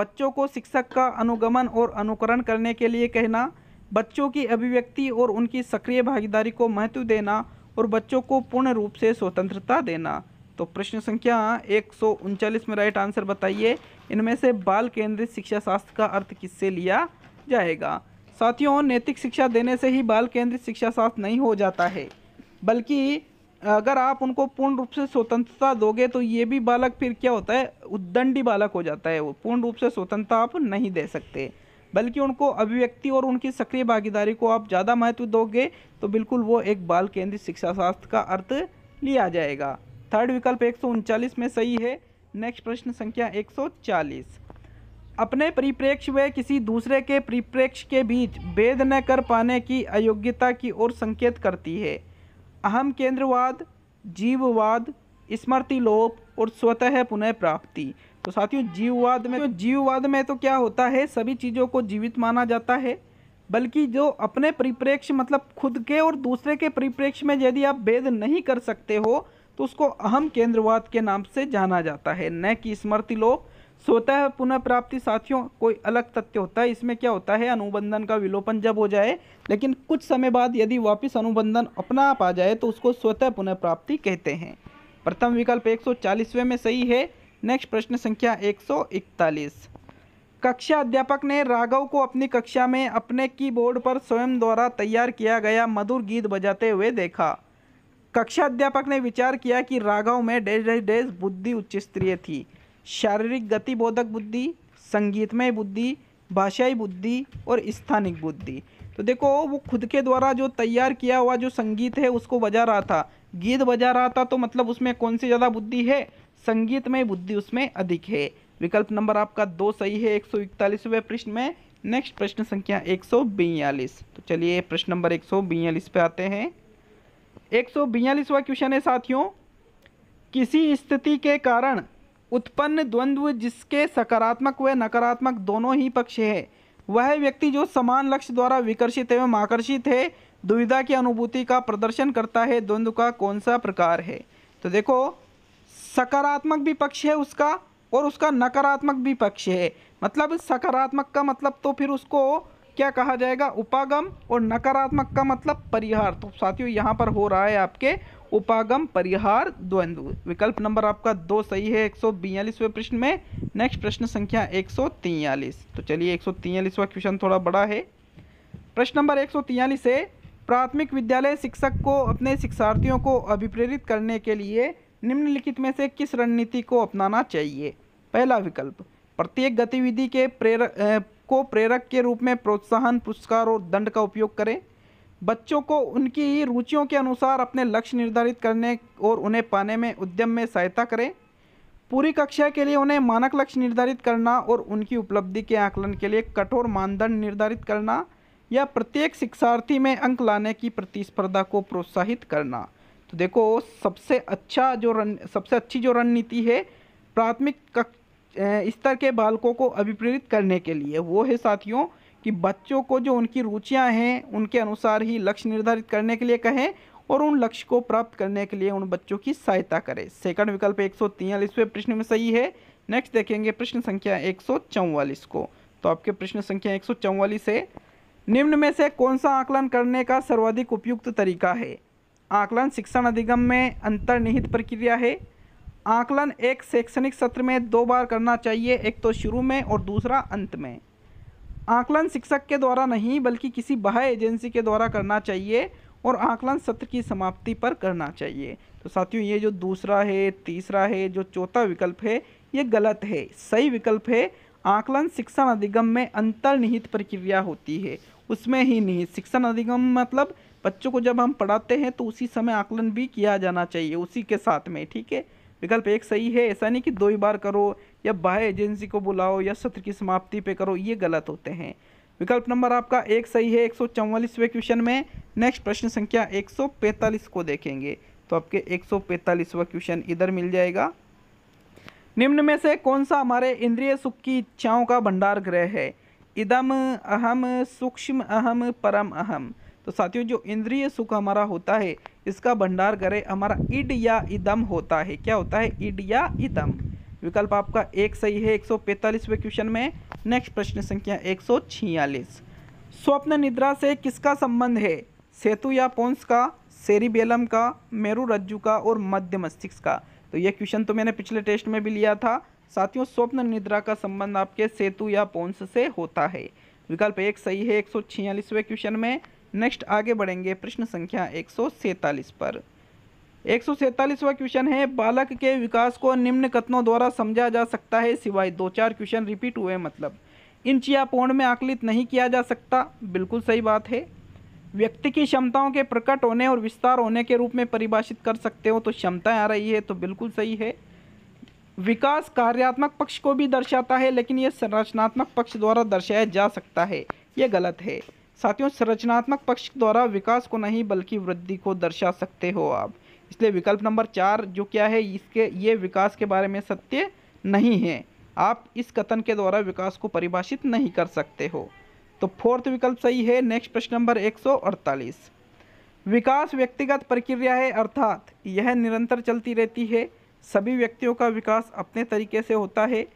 बच्चों को शिक्षक का अनुगमन और अनुकरण करने के लिए कहना बच्चों की अभिव्यक्ति और उनकी सक्रिय भागीदारी को महत्व देना और बच्चों को पूर्ण रूप से स्वतंत्रता देना तो प्रश्न संख्या एक में राइट आंसर बताइए इनमें से बाल केंद्रित शिक्षा शास्त्र का अर्थ किससे लिया जाएगा साथियों नैतिक शिक्षा देने से ही बाल केंद्रित शिक्षा शास्त्र नहीं हो जाता है बल्कि अगर आप उनको पूर्ण रूप से स्वतंत्रता दोगे तो ये भी बालक फिर क्या होता है उद्दंडी बालक हो जाता है वो पूर्ण रूप से स्वतंत्रता आप नहीं दे सकते बल्कि उनको अभिव्यक्ति और उनकी सक्रिय भागीदारी को आप ज़्यादा महत्व दोगे तो बिल्कुल वो एक बाल केंद्रित शिक्षा शास्त्र का अर्थ लिया जाएगा थर्ड विकल्प एक में सही है नेक्स्ट प्रश्न संख्या 140 अपने परिप्रेक्ष्य व किसी दूसरे के परिप्रेक्ष्य के बीच भेद न कर पाने की अयोग्यता की ओर संकेत करती है अहम केंद्रवाद जीववाद स्मृति लोप और स्वतः पुनः प्राप्ति तो साथियों जीववाद में तो जीववाद में तो क्या होता है सभी चीज़ों को जीवित माना जाता है बल्कि जो अपने परिप्रेक्ष्य मतलब खुद के और दूसरे के परिप्रेक्ष्य में यदि आप भेद नहीं कर सकते हो तो उसको अहम केंद्रवाद के नाम से जाना जाता है न कि स्मृति लोप स्वतः पुनः प्राप्ति साथियों कोई अलग तथ्य होता है इसमें क्या होता है अनुबंधन का विलोपन जब हो जाए लेकिन कुछ समय बाद यदि वापस अनुबंधन अपना आप आ जाए तो उसको स्वतः पुनः प्राप्ति कहते हैं प्रथम विकल्प एक में सही है नेक्स्ट प्रश्न संख्या 141 कक्षा अध्यापक ने राघव को अपनी कक्षा में अपने कीबोर्ड पर स्वयं द्वारा तैयार किया गया मधुर गीत बजाते हुए देखा कक्षा अध्यापक ने विचार किया कि राघव में डेज डेज डेज बुद्धि उच्च स्तरीय थी शारीरिक गति बोधक बुद्धि संगीतमय बुद्धि भाषाई बुद्धि और स्थानिक बुद्धि तो देखो वो खुद के द्वारा जो तैयार किया हुआ जो संगीत है उसको बजा रहा था गीत बजा रहा था तो मतलब उसमें कौन सी ज़्यादा बुद्धि है संगीत में बुद्धि उसमें अधिक है विकल्प नंबर आपका दो सही है एक सौ प्रश्न में नेक्स्ट प्रश्न संख्या एक सौ बयालीस तो चलिए प्रश्न नंबर एक सौ बयालीस पे आते हैं एक सौ क्वेश्चन है साथियों किसी स्थिति के कारण उत्पन्न द्वंद्व जिसके सकारात्मक व नकारात्मक दोनों ही पक्ष है वह व्यक्ति जो समान लक्ष्य द्वारा विकर्षित एवं आकर्षित है दुविधा की अनुभूति का प्रदर्शन करता है द्वंद्व का कौन सा प्रकार है तो देखो सकारात्मक भी पक्ष है उसका और उसका नकारात्मक भी पक्ष है मतलब सकारात्मक का मतलब तो फिर उसको क्या कहा जाएगा उपागम और नकारात्मक का मतलब परिहार तो साथियों यहाँ पर हो रहा है आपके उपागम परिहार द्वंद्व विकल्प नंबर आपका दो सही है एक सौ प्रश्न में नेक्स्ट प्रश्न संख्या एक तो चलिए एक सौ क्वेश्चन थोड़ा बड़ा है प्रश्न नंबर एक है प्राथमिक विद्यालय शिक्षक को अपने शिक्षार्थियों को अभिप्रेरित करने के लिए निम्नलिखित में से किस रणनीति को अपनाना चाहिए पहला विकल्प प्रत्येक गतिविधि के प्रेर को प्रेरक के रूप में प्रोत्साहन पुरस्कार और दंड का उपयोग करें बच्चों को उनकी रुचियों के अनुसार अपने लक्ष्य निर्धारित करने और उन्हें पाने में उद्यम में सहायता करें पूरी कक्षा के लिए उन्हें मानक लक्ष्य निर्धारित करना और उनकी उपलब्धि के आकलन के लिए कठोर मानदंड निर्धारित करना या प्रत्येक शिक्षार्थी में अंक लाने की प्रतिस्पर्धा को प्रोत्साहित करना तो देखो सबसे अच्छा जो रण सबसे अच्छी जो रणनीति है प्राथमिक स्तर के बालकों को अभिप्रेरित करने के लिए वो है साथियों कि बच्चों को जो उनकी रुचियां हैं उनके अनुसार ही लक्ष्य निर्धारित करने के लिए कहें और उन लक्ष्य को प्राप्त करने के लिए उन बच्चों की सहायता करें सेकंड विकल्प एक सौ प्रश्न में सही है नेक्स्ट देखेंगे प्रश्न संख्या एक को तो आपके प्रश्न संख्या एक है निम्न में से कौन सा आकलन करने का सर्वाधिक उपयुक्त तरीका है आकलन शिक्षण अधिगम में अंतर्निहित प्रक्रिया है आकलन एक शैक्षणिक सत्र में दो बार करना चाहिए एक तो शुरू में और दूसरा अंत में आकलन शिक्षक के द्वारा नहीं बल्कि किसी बाह्य एजेंसी के द्वारा करना चाहिए और आकलन सत्र की समाप्ति पर करना चाहिए तो साथियों ये जो दूसरा है तीसरा है जो चौथा विकल्प है ये गलत है सही विकल्प है आकलन शिक्षण अधिगम में अंतर्निहित प्रक्रिया होती है उसमें ही निहित शिक्षण अधिगम मतलब बच्चों को जब हम पढ़ाते हैं तो उसी समय आकलन भी किया जाना चाहिए उसी के साथ में ठीक है विकल्प एक सही है ऐसा नहीं कि दो ही बार करो या बाह्य एजेंसी को बुलाओ या सत्र की समाप्ति पे करो ये गलत होते हैं विकल्प नंबर आपका एक सही है एक सौ क्वेश्चन में नेक्स्ट प्रश्न संख्या 145 को देखेंगे तो आपके 145वां क्वेश्चन इधर मिल जाएगा निम्न में से कौन सा हमारे इंद्रिय सुख की इच्छाओं का भंडार ग्रह है इदम अहम सूक्ष्म अहम परम अहम तो साथियों जो इंद्रिय सुख हमारा होता है इसका भंडार करें हमारा इड या इदम होता है क्या होता है इड या इदम विकल्प आपका एक सही है एक सौ क्वेश्चन में नेक्स्ट प्रश्न संख्या एक सौ छियालीस स्वप्न निद्रा से किसका संबंध है सेतु या पोन्स का सेरिबेलम का मेरू रज्जु का और मध्य मस्तिष्क का तो यह क्वेश्चन तो मैंने पिछले टेस्ट में भी लिया था साथियों स्वप्न निद्रा का संबंध आपके सेतु या पोन्स से होता है विकल्प एक सही है एक क्वेश्चन में नेक्स्ट आगे बढ़ेंगे प्रश्न संख्या एक पर एक सौ क्वेश्चन है बालक के विकास को निम्न कथनों द्वारा समझा जा सकता है सिवाय दो चार क्वेश्चन रिपीट हुए मतलब इन चियापोण में आकलित नहीं किया जा सकता बिल्कुल सही बात है व्यक्ति की क्षमताओं के प्रकट होने और विस्तार होने के रूप में परिभाषित कर सकते हो तो क्षमताएं आ रही है तो बिल्कुल सही है विकास कार्यात्मक पक्ष को भी दर्शाता है लेकिन यह संरचनात्मक पक्ष द्वारा दर्शाया जा सकता है ये गलत है साथियों संरचनात्मक पक्ष द्वारा विकास को नहीं बल्कि वृद्धि को दर्शा सकते हो आप इसलिए विकल्प नंबर चार जो क्या है इसके ये विकास के बारे में सत्य नहीं है आप इस कथन के द्वारा विकास को परिभाषित नहीं कर सकते हो तो फोर्थ विकल्प सही है नेक्स्ट प्रश्न नंबर 148 विकास व्यक्तिगत प्रक्रिया है अर्थात यह निरंतर चलती रहती है सभी व्यक्तियों का विकास अपने तरीके से होता है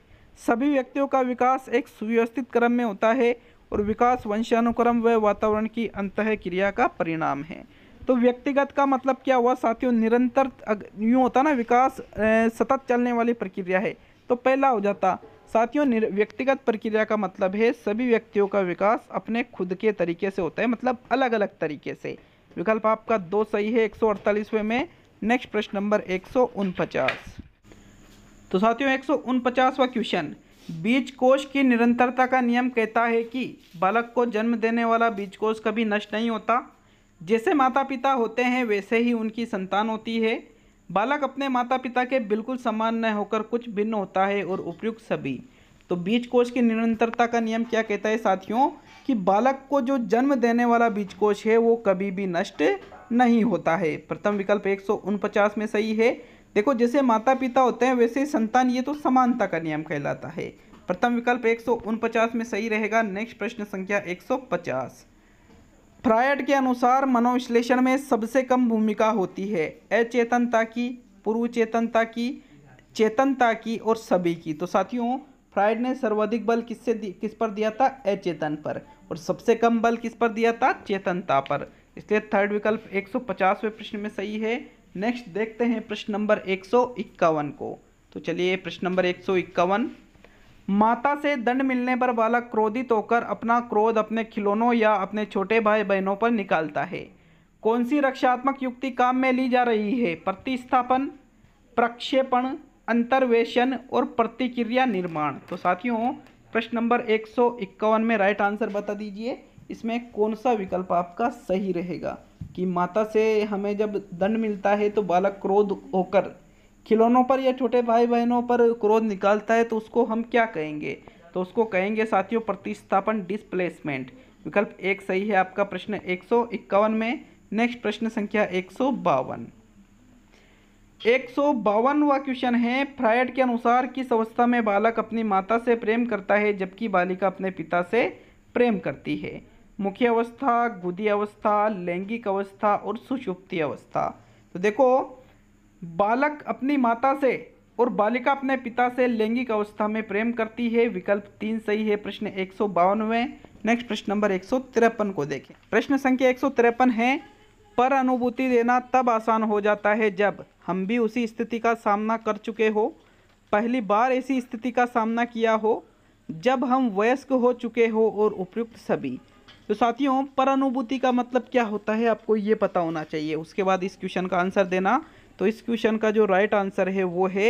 सभी व्यक्तियों का विकास एक सुव्यवस्थित क्रम में होता है और विकास वंशानुक्रम व वातावरण की अंत क्रिया का परिणाम है तो व्यक्तिगत का मतलब क्या हुआ साथियों निरंतर यूँ होता ना विकास सतत चलने वाली प्रक्रिया है तो पहला हो जाता साथियों व्यक्तिगत प्रक्रिया का मतलब है सभी व्यक्तियों का विकास अपने खुद के तरीके से होता है मतलब अलग अलग तरीके से विकल्प आपका दो सही है एक में नेक्स्ट प्रश्न नंबर एक तो साथियों एक सौ क्वेश्चन बीज कोश की निरंतरता का नियम कहता है कि बालक को जन्म देने वाला बीज कोश कभी नष्ट नहीं होता जैसे माता पिता होते हैं वैसे ही उनकी संतान होती है बालक अपने माता पिता के बिल्कुल समान न होकर कुछ भिन्न होता है और उपयुक्त सभी तो बीज कोश की निरंतरता का नियम क्या कहता है साथियों कि बालक को जो जन्म देने वाला बीज कोश है वो कभी भी नष्ट नहीं होता है प्रथम विकल्प एक में सही है देखो जैसे माता पिता होते हैं वैसे संतान ये तो समानता का नियम कहलाता है प्रथम विकल्प एक में सही रहेगा नेक्स्ट प्रश्न संख्या एक फ्रायड के अनुसार मनोविश्लेषण में सबसे कम भूमिका होती है अचेतनता की पूर्व चेतनता की चेतनता की और सभी की तो साथियों फ्रायड ने सर्वाधिक बल किससे किस पर दिया था अचेतन पर और सबसे कम बल किस पर दिया था चेतनता पर इसलिए थर्ड विकल्प 150वें प्रश्न में सही है नेक्स्ट देखते हैं प्रश्न नंबर एक को तो चलिए प्रश्न नंबर एक माता से दंड मिलने पर बालक क्रोधित होकर अपना क्रोध अपने खिलौनों या अपने छोटे भाई बहनों पर निकालता है कौन सी रक्षात्मक युक्ति काम में ली जा रही है प्रतिस्थापन प्रक्षेपण अंतर्वेशन और प्रतिक्रिया निर्माण तो साथियों प्रश्न नंबर एक में राइट आंसर बता दीजिए इसमें कौन सा विकल्प आपका सही रहेगा कि माता से हमें जब दंड मिलता है तो बालक क्रोध होकर खिलौनों पर या छोटे भाई बहनों पर क्रोध निकालता है तो उसको हम क्या कहेंगे तो उसको कहेंगे साथियों प्रतिस्थापन डिस्प्लेसमेंट विकल्प एक सही है आपका प्रश्न एक में नेक्स्ट प्रश्न संख्या एक सौ बावन एक सौ बावनवा क्वेश्चन है फ्रायड के अनुसार किस अवस्था में बालक अपनी माता से प्रेम करता है जबकि बालिका अपने पिता से प्रेम करती है मुख्य अवस्था गुदी अवस्था लैंगिक अवस्था और सुषुप्ति अवस्था तो देखो बालक अपनी माता से और बालिका अपने पिता से लैंगिक अवस्था में प्रेम करती है विकल्प तीन सही है प्रश्न एक सौ बावनवे नेक्स्ट प्रश्न नंबर एक सौ तिरपन को देखें प्रश्न संख्या एक सौ तिरपन है पर अनुभूति देना तब आसान हो जाता है जब हम भी उसी स्थिति का सामना कर चुके हो पहली बार ऐसी स्थिति का सामना किया हो जब हम वयस्क हो चुके हो और उपयुक्त सभी तो साथियों परानुभूति का मतलब क्या होता है आपको ये पता होना चाहिए उसके बाद इस क्वेश्चन का आंसर देना तो इस क्वेश्चन का जो राइट आंसर है वो है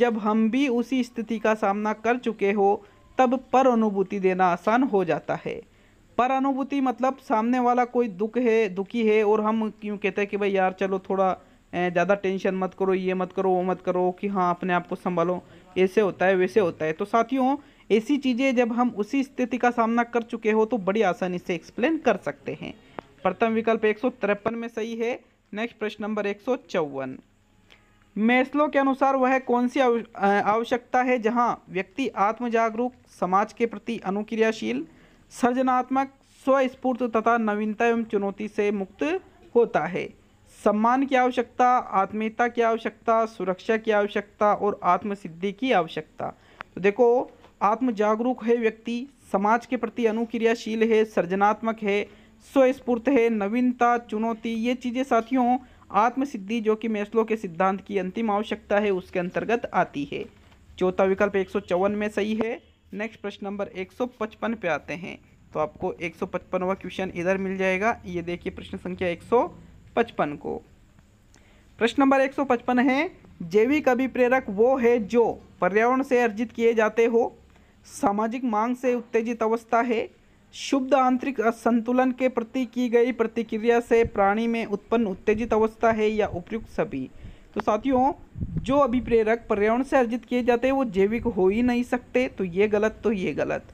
जब हम भी उसी स्थिति का सामना कर चुके हो तब पर अनुभूति देना आसान हो जाता है पर अनुभूति मतलब सामने वाला कोई दुख है दुखी है और हम क्यों कहते हैं कि भाई यार चलो थोड़ा ज़्यादा टेंशन मत करो ये मत करो वो मत करो कि हाँ अपने आप को संभालो ऐसे होता है वैसे होता है तो साथियों ऐसी चीज़ें जब हम उसी स्थिति का सामना कर चुके हो तो बड़ी आसानी से एक्सप्लेन कर सकते हैं प्रथम विकल्प एक में सही है नेक्स्ट प्रश्न नंबर एक मैस्लो के अनुसार वह कौन सी आवश्यकता है जहां व्यक्ति आत्म जागरूक समाज के प्रति अनुक्रियाशील सृजनात्मक स्वस्फूर्त तथा नवीनता एवं चुनौती से मुक्त होता है सम्मान की आवश्यकता आत्मीयता की आवश्यकता सुरक्षा की आवश्यकता और आत्मसिद्धि की आवश्यकता तो देखो आत्म जागरूक है व्यक्ति समाज के प्रति अनुक्रियाशील है सृजनात्मक है स्वस्फूर्त है नवीनता चुनौती ये चीज़ें साथियों आत्मसिद्धि जो कि मैस्लो के सिद्धांत की अंतिम आवश्यकता है उसके अंतर्गत आती है चौथा विकल्प एक में सही है नेक्स्ट प्रश्न नंबर 155 पे आते हैं तो आपको 155वां क्वेश्चन इधर मिल जाएगा ये देखिए प्रश्न संख्या 155 को प्रश्न नंबर 155 है जैविक अभिप्रेरक वो है जो पर्यावरण से अर्जित किए जाते हो सामाजिक मांग से उत्तेजित अवस्था है शुद्ध आंतरिक असंतुलन के प्रति की गई प्रतिक्रिया से प्राणी में उत्पन्न उत्तेजित अवस्था है या उपयुक्त सभी तो साथियों जो अभिप्रेरक पर्यावरण से अर्जित किए जाते हैं वो जैविक हो ही नहीं सकते तो ये गलत तो ये गलत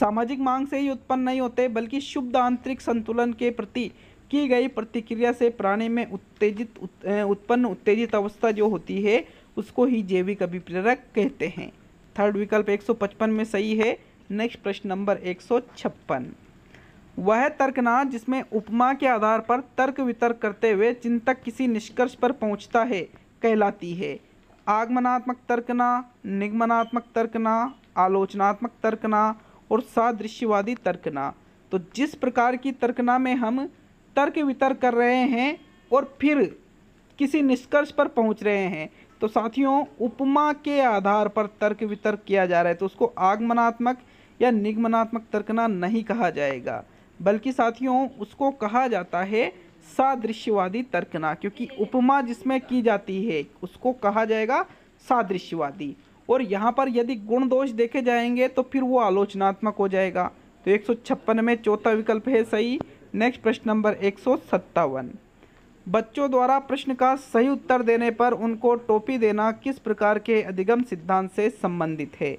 सामाजिक मांग से ही उत्पन्न नहीं होते बल्कि शुद्ध आंतरिक संतुलन के प्रति की गई प्रतिक्रिया से प्राणी में उत्तेजित उत, उत्पन्न उत्तेजित अवस्था जो होती है उसको ही जैविक अभिप्रेरक कहते हैं थर्ड विकल्प 155 में सही है नेक्स्ट प्रश्न नंबर 156 वह तर्कना जिसमें उपमा के आधार पर तर्क वितर्क करते हुए चिंतक किसी निष्कर्ष पर पहुंचता है कहलाती है आगमनात्मक तर्कना निगमनात्मक तर्कना आलोचनात्मक तर्कना और सादृश्यवादी तर्कना तो जिस प्रकार की तर्कना में हम तर्क वितर्क कर रहे हैं और फिर किसी निष्कर्ष पर पहुंच रहे हैं तो साथियों उपमा के आधार पर तर्क वितर्क किया जा रहा है तो उसको आगमनात्मक या निगमनात्मक तर्कना नहीं कहा जाएगा बल्कि साथियों उसको कहा जाता है सादृश्यवादी तर्कना क्योंकि उपमा जिसमें की जाती है उसको कहा जाएगा सादृश्यवादी और यहाँ पर यदि गुण दोष देखे जाएंगे तो फिर वो आलोचनात्मक हो जाएगा तो एक में चौथा विकल्प है सही नेक्स्ट प्रश्न नंबर एक बच्चों द्वारा प्रश्न का सही उत्तर देने पर उनको टोपी देना किस प्रकार के अधिगम सिद्धांत से संबंधित है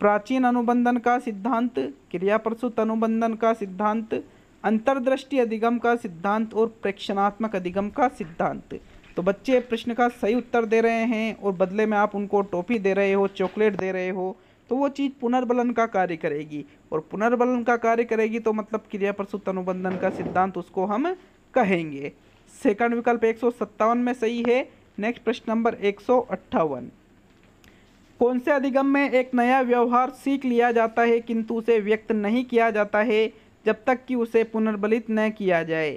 प्राचीन अनुबंधन का सिद्धांत क्रिया प्रसुत अनुबंधन का सिद्धांत अंतर्दृष्टि अधिगम का सिद्धांत और प्रेक्षणात्मक अधिगम का सिद्धांत तो बच्चे प्रश्न का सही उत्तर दे रहे हैं और बदले में आप उनको टोपी दे रहे हो चॉकलेट दे रहे हो तो वो चीज़ पुनर्बलन का कार्य करेगी और पुनर्बलन का कार्य करेगी तो मतलब क्रिया प्रसुत अनुबंधन का सिद्धांत उसको हम कहेंगे सेकंड विकल्प एक में सही है नेक्स्ट प्रश्न नंबर एक कौन से अधिगम में एक नया व्यवहार सीख लिया जाता है किंतु उसे व्यक्त नहीं किया जाता है जब तक कि उसे पुनर्बलित न किया जाए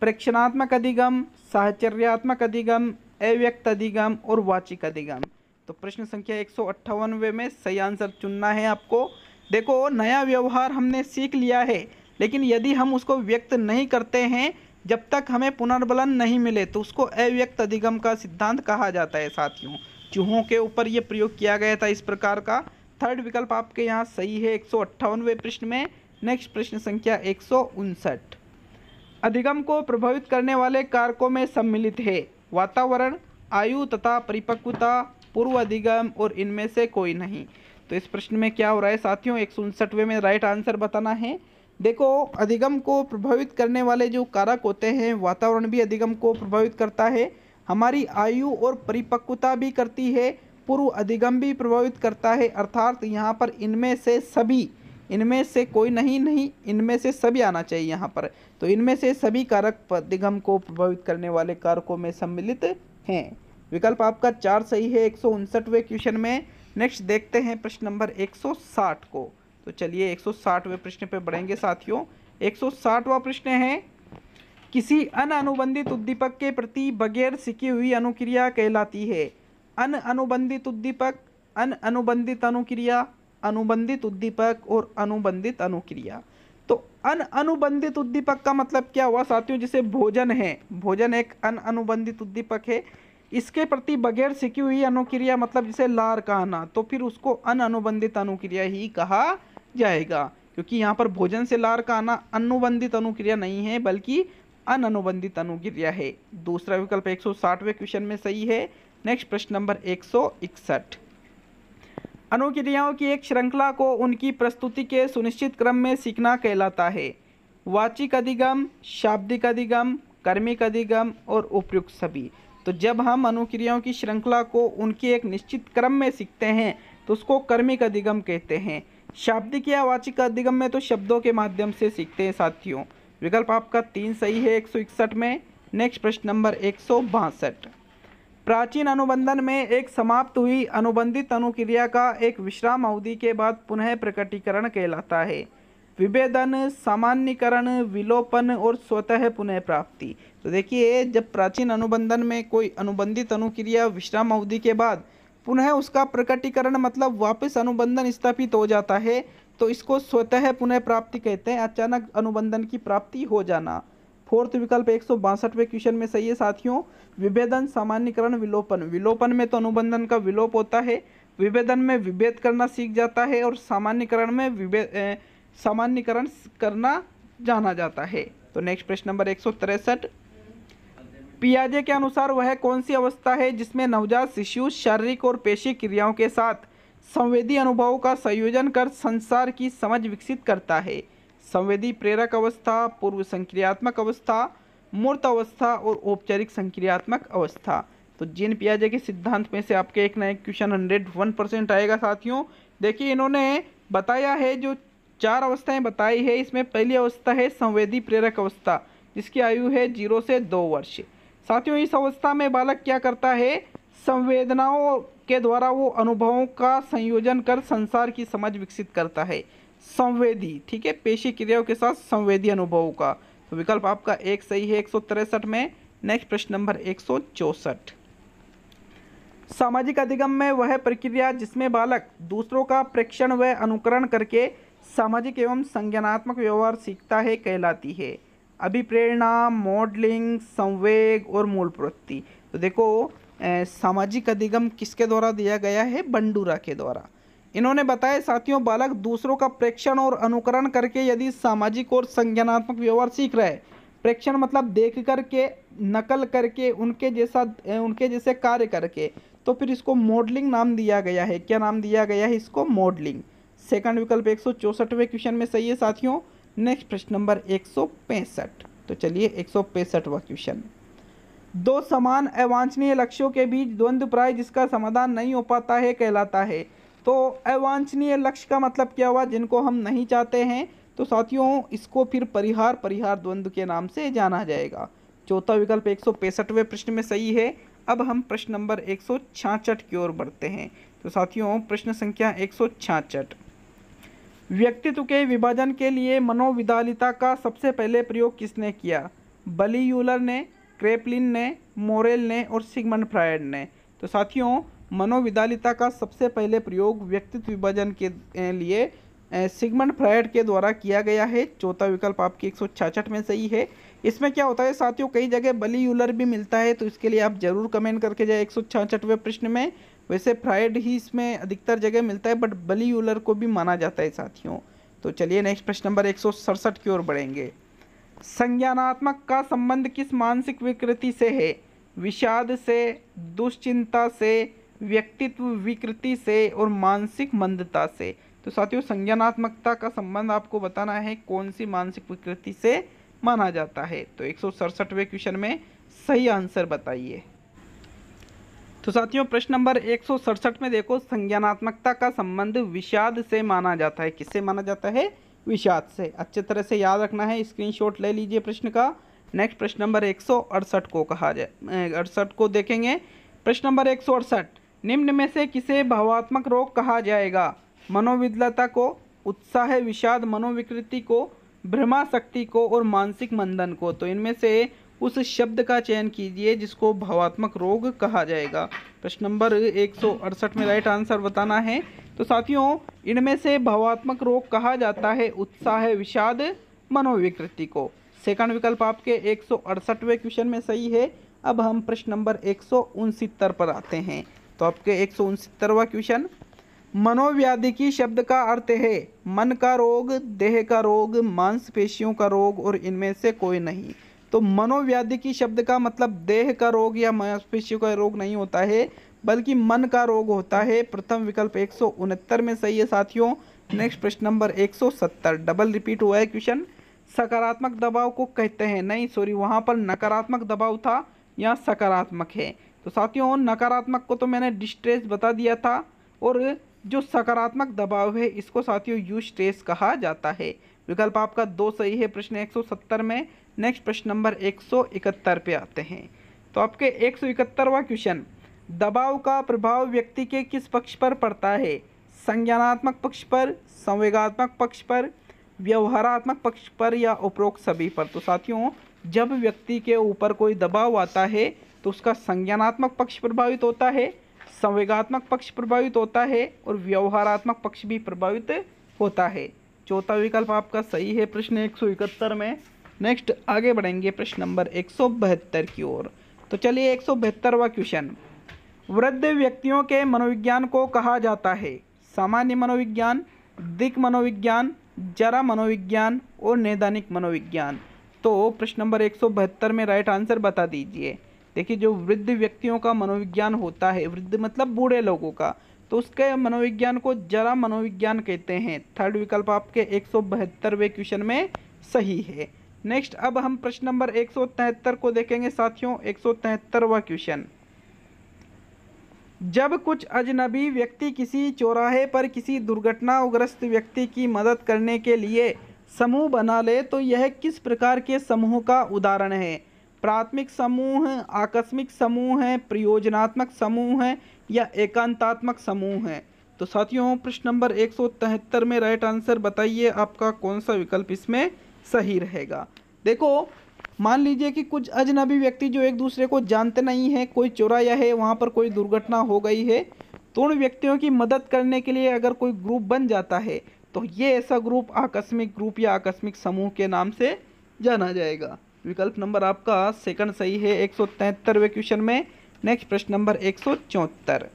परीक्षणात्मक अधिगम साहचर्यात्मक अधिगम अव्यक्त अधिगम और वाचिक अधिगम तो प्रश्न संख्या एक में सही आंसर चुनना है आपको देखो नया व्यवहार हमने सीख लिया है लेकिन यदि हम उसको व्यक्त नहीं करते हैं जब तक हमें पुनर्बलन नहीं मिले तो उसको अव्यक्त अधिगम का सिद्धांत कहा जाता है साथियों चूहों के ऊपर ये प्रयोग किया गया था इस प्रकार का थर्ड विकल्प आपके यहाँ सही है एक प्रश्न में नेक्स्ट प्रश्न संख्या एक अधिगम को प्रभावित करने वाले कारकों में सम्मिलित है वातावरण आयु तथा परिपक्वता पूर्व अधिगम और इनमें से कोई नहीं तो इस प्रश्न में क्या हो रहा है साथियों एक में राइट आंसर बताना है देखो अधिगम को प्रभावित करने वाले जो कारक होते हैं वातावरण भी अधिगम को प्रभावित करता है हमारी आयु और परिपक्वता भी करती है पूर्व अधिगम भी प्रभावित करता है अर्थात यहाँ पर इनमें से सभी इनमें से कोई नहीं नहीं इनमें से सभी आना चाहिए यहाँ पर तो इनमें से सभी कारक अधिगम को प्रभावित करने वाले कारकों में सम्मिलित हैं विकल्प आपका चार सही है एक क्वेश्चन में नेक्स्ट देखते हैं प्रश्न नंबर एक को तो चलिए 160वें प्रश्न पे बढ़ेंगे साथियों 160वां प्रश्न है किसी अन अनुबंधित उद्दीपक के प्रति बगैर सीखी हुई अनुक्रिया कहलाती है अन अनुबंधित उद्दीपक अन अनुबंधित अनुक्रिया अनुबंधित उद्दीपक और अनुबंधित अनुक्रिया तो अन अनुबंधित उद्दीपक का मतलब क्या हुआ साथियों जिसे भोजन है भोजन एक अन अनुबंधित उद्दीपक है इसके प्रति बगैर सीखी हुई अनुक्रिया मतलब जिसे लार कहना तो फिर उसको अन अनुबंधित अनुक्रिया ही कहा जाएगा क्योंकि यहाँ पर भोजन से लार का आना अनुबंधित अनुक्रिया नहीं है बल्कि अनुबंधित अनुक्रिया है दूसरा विकल्प एक सौ क्वेश्चन में सही है नेक्स्ट प्रश्न नंबर एक अनुक्रियाओं की एक श्रृंखला को उनकी प्रस्तुति के सुनिश्चित क्रम में सीखना कहलाता है वाचिक अधिगम शाब्दिक अधिगम कर्मिक अधिगम और उपयुक्त सभी तो जब हम अनुक्रियाओं की श्रृंखला को उनके एक निश्चित क्रम में सीखते हैं तो उसको कर्मिक अधिगम कहते हैं शाब्दिक या वाचिक अधिगम में तो शब्दों के माध्यम से सीखते हैं साथियों विकल्प आपका तीन सही है एक में नेक्स्ट प्रश्न नंबर एक प्राचीन अनुबंधन में एक समाप्त हुई अनुबंधित अनुक्रिया का एक विश्राम अवधि के बाद पुनः प्रकटीकरण कहलाता है विभेदन सामान्यकरण विलोपन और स्वतः पुनः प्राप्ति तो देखिए जब प्राचीन अनुबंधन में कोई अनुबंधित अनुक्रिया विश्राम अवधि के बाद पुनः उसका प्रकटीकरण मतलब वापस अनुबंधन स्थापित हो जाता है तो इसको स्वतः पुनः प्राप्ति कहते हैं अचानक अनुबंधन की प्राप्ति हो जाना फोर्थ विकल्प एक सौ बासठवें क्वेश्चन में सही है साथियों विभेदन सामान्यकरण विलोपन विलोपन में तो अनुबंधन का विलोप होता है विभेदन में विभेद करना सीख जाता है और सामान्यकरण में विभेद सामान्यकरण करना जाना जाता है तो नेक्स्ट प्रश्न नंबर एक सौ तिरसठ पियाजे के अनुसार वह कौन सी अवस्था है जिसमें नवजात शिशु शारीरिक और पेशी क्रियाओं के साथ संवेदी अनुभवों का संयोजन कर संसार की समझ विकसित करता है संवेदी प्रेरक अवस्था पूर्व संक्रियात्मक अवस्था मूर्त अवस्था और औपचारिक संक्रियात्मक अवस्था तो जीन पियाजे के सिद्धांत में से आपके एक ना एक क्वेश्चन हंड्रेड वन परसेंट आएगा साथियों देखिए इन्होंने बताया है जो चार अवस्थाएं बताई है इसमें पहली अवस्था है संवेदी प्रेरक अवस्था जिसकी आयु है जीरो से दो वर्ष साथियों इस अवस्था में बालक क्या करता है संवेदनाओं के द्वारा वो अनुभवों का संयोजन कर संसार की समझ विकसित करता है संवेदी ठीक है पेशी क्रियाओं के साथ संवेदी अनुभवों का तो विकल्प आपका एक सही है एक में नेक्स्ट प्रश्न नंबर एक सामाजिक अधिगम में वह प्रक्रिया जिसमें बालक दूसरों का प्रेक्षण व अनुकरण करके सामाजिक एवं संज्ञानात्मक व्यवहार सीखता है कहलाती है अभिप्रेरणा मॉडलिंग संवेग और मूल प्रवृत्ति तो देखो सामाजिक अधिगम किसके द्वारा दिया गया है बंडूरा के द्वारा इन्होंने बताया साथियों बालक दूसरों का प्रेक्षण और अनुकरण करके यदि सामाजिक और संज्ञानात्मक व्यवहार सीख रहे प्रेक्षण मतलब देख करके नकल करके उनके जैसा उनके जैसे कार्य करके तो फिर इसको मॉडलिंग नाम दिया गया है क्या नाम दिया गया है इसको मॉडलिंग सेकंड विकल्प एक सौ क्वेश्चन में सही है साथियों नेक्स्ट प्रश्न नंबर एक तो चलिए एक सौ क्वेश्चन दो समान अवांछनीय लक्ष्यों के बीच द्वंद्व प्राय जिसका समाधान नहीं हो पाता है कहलाता है तो अवांछनीय लक्ष्य का मतलब क्या हुआ जिनको हम नहीं चाहते हैं तो साथियों इसको फिर परिहार परिहार द्वंद्व के नाम से जाना जाएगा चौथा विकल्प एक सौ प्रश्न में सही है अब हम प्रश्न नंबर एक की ओर बढ़ते हैं तो साथियों प्रश्न संख्या एक व्यक्तित्व के विभाजन के लिए मनोविदालिता का सबसे पहले प्रयोग किसने किया बली यूलर ने क्रेपलिन ने मोरेल ने और सिगमंड फ्रायड ने तो साथियों मनोविदालिता का सबसे पहले प्रयोग व्यक्तित्व विभाजन के लिए सिगमंड फ्रायड के द्वारा किया गया है चौथा विकल्प आपकी एक में सही है इसमें क्या होता है साथियों कई जगह बली यूलर भी मिलता है तो इसके लिए आप ज़रूर कमेंट करके जाए एक सौ प्रश्न में वैसे फ्राइड ही इसमें अधिकतर जगह मिलता है बट बली उलर को भी माना जाता है साथियों तो चलिए नेक्स्ट प्रश्न नंबर एक की ओर बढ़ेंगे संज्ञानात्मक का संबंध किस मानसिक विकृति से है विषाद से दुश्चिंता से व्यक्तित्व विकृति से और मानसिक मंदता से तो साथियों संज्ञानात्मकता का संबंध आपको बताना है कौन सी मानसिक विकृति से माना जाता है तो एक क्वेश्चन में सही आंसर बताइए तो साथियों प्रश्न नंबर एक में देखो संज्ञानात्मकता का संबंध विषाद से माना जाता है किससे माना जाता है विषाद से अच्छे तरह से याद रखना है स्क्रीनशॉट ले लीजिए प्रश्न का नेक्स्ट प्रश्न नंबर एक को कहा जाए अड़सठ को देखेंगे प्रश्न नंबर एक निम्न में से किसे भावात्मक रोग कहा जाएगा मनोविदलता को उत्साह विषाद मनोविकृति को भ्रमाशक्ति को और मानसिक मंदन को तो इनमें से उस शब्द का चयन कीजिए जिसको भावात्मक रोग कहा जाएगा प्रश्न नंबर एक में राइट आंसर बताना है तो साथियों इनमें से भावात्मक रोग कहा जाता है उत्साह विषाद मनोविकृति को सेकंड विकल्प आपके एक क्वेश्चन में सही है अब हम प्रश्न नंबर एक पर आते हैं तो आपके एक क्वेश्चन मनोव्याधि की शब्द का अर्थ है मन का रोग देह का रोग मांसपेशियों का रोग और इनमें से कोई नहीं तो मनोव्याधि की शब्द का मतलब देह का रोग या मांसपेशियों का रोग नहीं होता है बल्कि मन का रोग होता है प्रथम विकल्प एक में सही है साथियों नेक्स्ट प्रश्न नंबर 170 डबल रिपीट हुआ है क्वेश्चन सकारात्मक दबाव को कहते हैं नहीं सॉरी वहाँ पर नकारात्मक दबाव था या सकारात्मक है तो साथियों नकारात्मक को तो मैंने डिस्ट्रेस बता दिया था और जो सकारात्मक दबाव है इसको साथियों यू स्ट्रेस कहा जाता है विकल्प आपका दो सही है प्रश्न 170 में नेक्स्ट प्रश्न नंबर एक सौ इकहत्तर पे आते हैं तो आपके एक सौ इकहत्तरवा क्वेश्चन दबाव का प्रभाव व्यक्ति के किस पक्ष पर पड़ता है संज्ञानात्मक पक्ष पर संवेगात्मक पक्ष पर व्यवहारात्मक पक्ष पर या उपरोक्त सभी पर तो साथियों जब व्यक्ति के ऊपर कोई दबाव आता है तो उसका संज्ञानात्मक पक्ष प्रभावित होता है संवेगात्मक पक्ष प्रभावित होता है और व्यवहारात्मक पक्ष भी प्रभावित होता है चौथा विकल्प आपका सही है प्रश्न एक में नेक्स्ट आगे बढ़ेंगे प्रश्न नंबर एक की ओर तो चलिए एक क्वेश्चन वृद्ध व्यक्तियों के मनोविज्ञान को कहा जाता है सामान्य मनोविज्ञान दिक मनोविज्ञान जरा मनोविज्ञान और नैदानिक मनोविज्ञान तो प्रश्न नंबर एक में राइट आंसर बता दीजिए देखिए जो वृद्ध व्यक्तियों का मनोविज्ञान होता है वृद्ध मतलब बूढ़े लोगों का तो उसके मनोविज्ञान को जरा मनोविज्ञान कहते हैं थर्ड विकल्प आपके एक क्वेश्चन में सही है नेक्स्ट अब हम प्रश्न नंबर एक को देखेंगे साथियों एक सौ क्वेश्चन जब कुछ अजनबी व्यक्ति किसी चौराहे पर किसी दुर्घटनाग्रस्त व्यक्ति की मदद करने के लिए समूह बना ले तो यह किस प्रकार के समूह का उदाहरण है प्राथमिक समूह आकस्मिक समूह है प्रयोजनात्मक समूह है या एकांतात्मक समूह है तो साथियों प्रश्न नंबर एक में राइट आंसर बताइए आपका कौन सा विकल्प इसमें सही रहेगा देखो मान लीजिए कि कुछ अजनबी व्यक्ति जो एक दूसरे को जानते नहीं हैं कोई चौराया है वहाँ पर कोई दुर्घटना हो गई है तो उन व्यक्तियों की मदद करने के लिए अगर कोई ग्रुप बन जाता है तो ये ऐसा ग्रुप आकस्मिक ग्रुप या आकस्मिक समूह के नाम से जाना जाएगा विकल्प नंबर आपका सेकंड सही है एक सौ क्वेश्चन में नेक्स्ट प्रश्न नंबर एक सौ चौहत्तर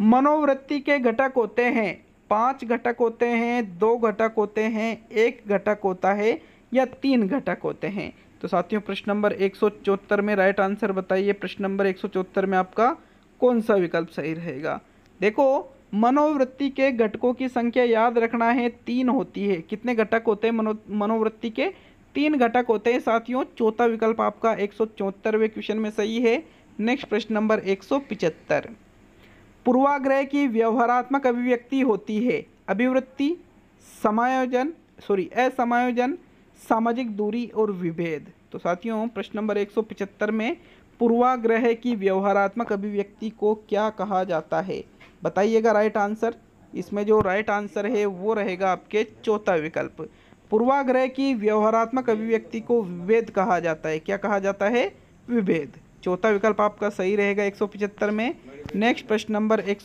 मनोवृत्ति के घटक होते हैं पांच घटक होते हैं दो घटक होते हैं एक घटक होता है या तीन घटक होते हैं तो साथियों प्रश्न नंबर एक में राइट आंसर बताइए प्रश्न नंबर एक में आपका कौन सा विकल्प सही रहेगा देखो मनोवृत्ति के घटकों की संख्या याद रखना है तीन होती है कितने घटक होते हैं मनो मनोवृत्ति के तीन घटक होते हैं साथियों चौथा विकल्प आपका एक क्वेश्चन में सही है नेक्स्ट प्रश्न नंबर एक पूर्वाग्रह की व्यवहारात्मक अभिव्यक्ति होती है अभिवृत्ति समायोजन सॉरी असमायोजन सामाजिक दूरी और विभेद तो साथियों प्रश्न नंबर 175 में पूर्वाग्रह की व्यवहारात्मक अभिव्यक्ति को क्या कहा जाता है बताइएगा राइट आंसर इसमें जो राइट आंसर है वो रहेगा आपके चौथा विकल्प पूर्वाग्रह की व्यवहारात्मक अभिव्यक्ति को विभेद कहा जाता है क्या कहा जाता है विभेद चौथा विकल्प आपका सही रहेगा एक में नेक्स्ट प्रश्न नंबर एक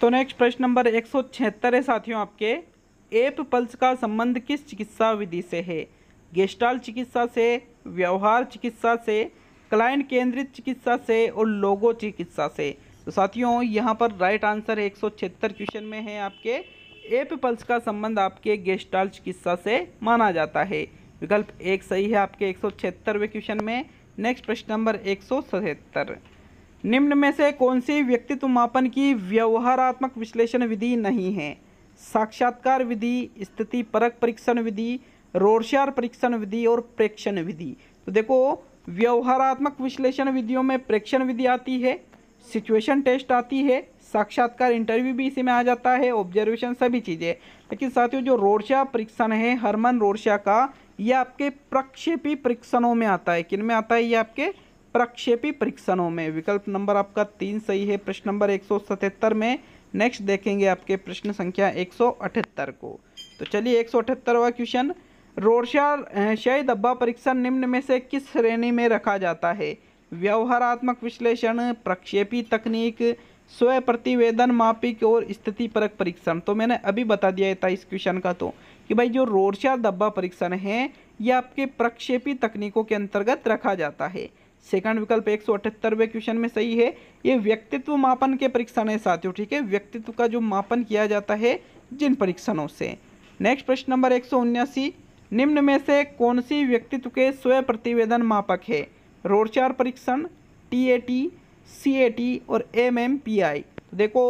तो नेक्स्ट प्रश्न नंबर एक है साथियों आपके एप पल्स का संबंध किस चिकित्सा विधि से है गेस्टाल चिकित्सा से व्यवहार चिकित्सा से क्लाइंट केंद्रित चिकित्सा से और लोगो चिकित्सा से तो साथियों यहाँ पर राइट आंसर एक क्वेश्चन में है आपके एप पल्स का संबंध आपके गेस्टाल चिकित्सा से माना जाता है विकल्प एक सही है आपके एक सौ क्वेश्चन में नेक्स्ट प्रश्न नंबर एक सौ निम्न में से कौन सी व्यक्तित्व मापन की व्यवहारात्मक विश्लेषण विधि नहीं है साक्षात्कार विधि स्थिति परक परीक्षण विधि रोडशार परीक्षण विधि और प्रेक्षण विधि तो देखो व्यवहारात्मक विश्लेषण विधियों में प्रेक्षण विधि आती है सिचुएशन टेस्ट आती है साक्षात्कार इंटरव्यू भी इसी में आ जाता है ऑब्जर्वेशन सभी चीज़ें लेकिन साथियों जो रोडशा परीक्षण है हरमन रोडशा का ये आपके प्रक्षेपी परीक्षणों में आता है किन में आता है ये आपके प्रक्षेपी परीक्षणों में विकल्प नंबर आपका तीन सही है प्रश्न नंबर एक में नेक्स्ट देखेंगे आपके प्रश्न संख्या एक को तो चलिए एक सौ क्वेश्चन रोर्शा शय दब्बा परीक्षण निम्न में से किस श्रेणी में रखा जाता है व्यवहारात्मक विश्लेषण प्रक्षेपी तकनीक स्वय प्रतिवेदन मापिक और स्थिति परक परीक्षण तो मैंने अभी बता दिया था इस क्वेश्चन का तो कि भाई जो रोड़शार दब्बा परीक्षण है यह आपके प्रक्षेपी तकनीकों के अंतर्गत रखा जाता है सेकंड विकल्प एक सौ क्वेश्चन में सही है ये व्यक्तित्व मापन के परीक्षण है साथियों ठीक है व्यक्तित्व का जो मापन किया जाता है जिन परीक्षणों से नेक्स्ट प्रश्न नंबर एक सौ उन्यासी निम्न में से कौन सी व्यक्तित्व के स्वयं प्रतिवेदन मापक है रोडचार परीक्षण T A T C A T और एम एम पी आई तो देखो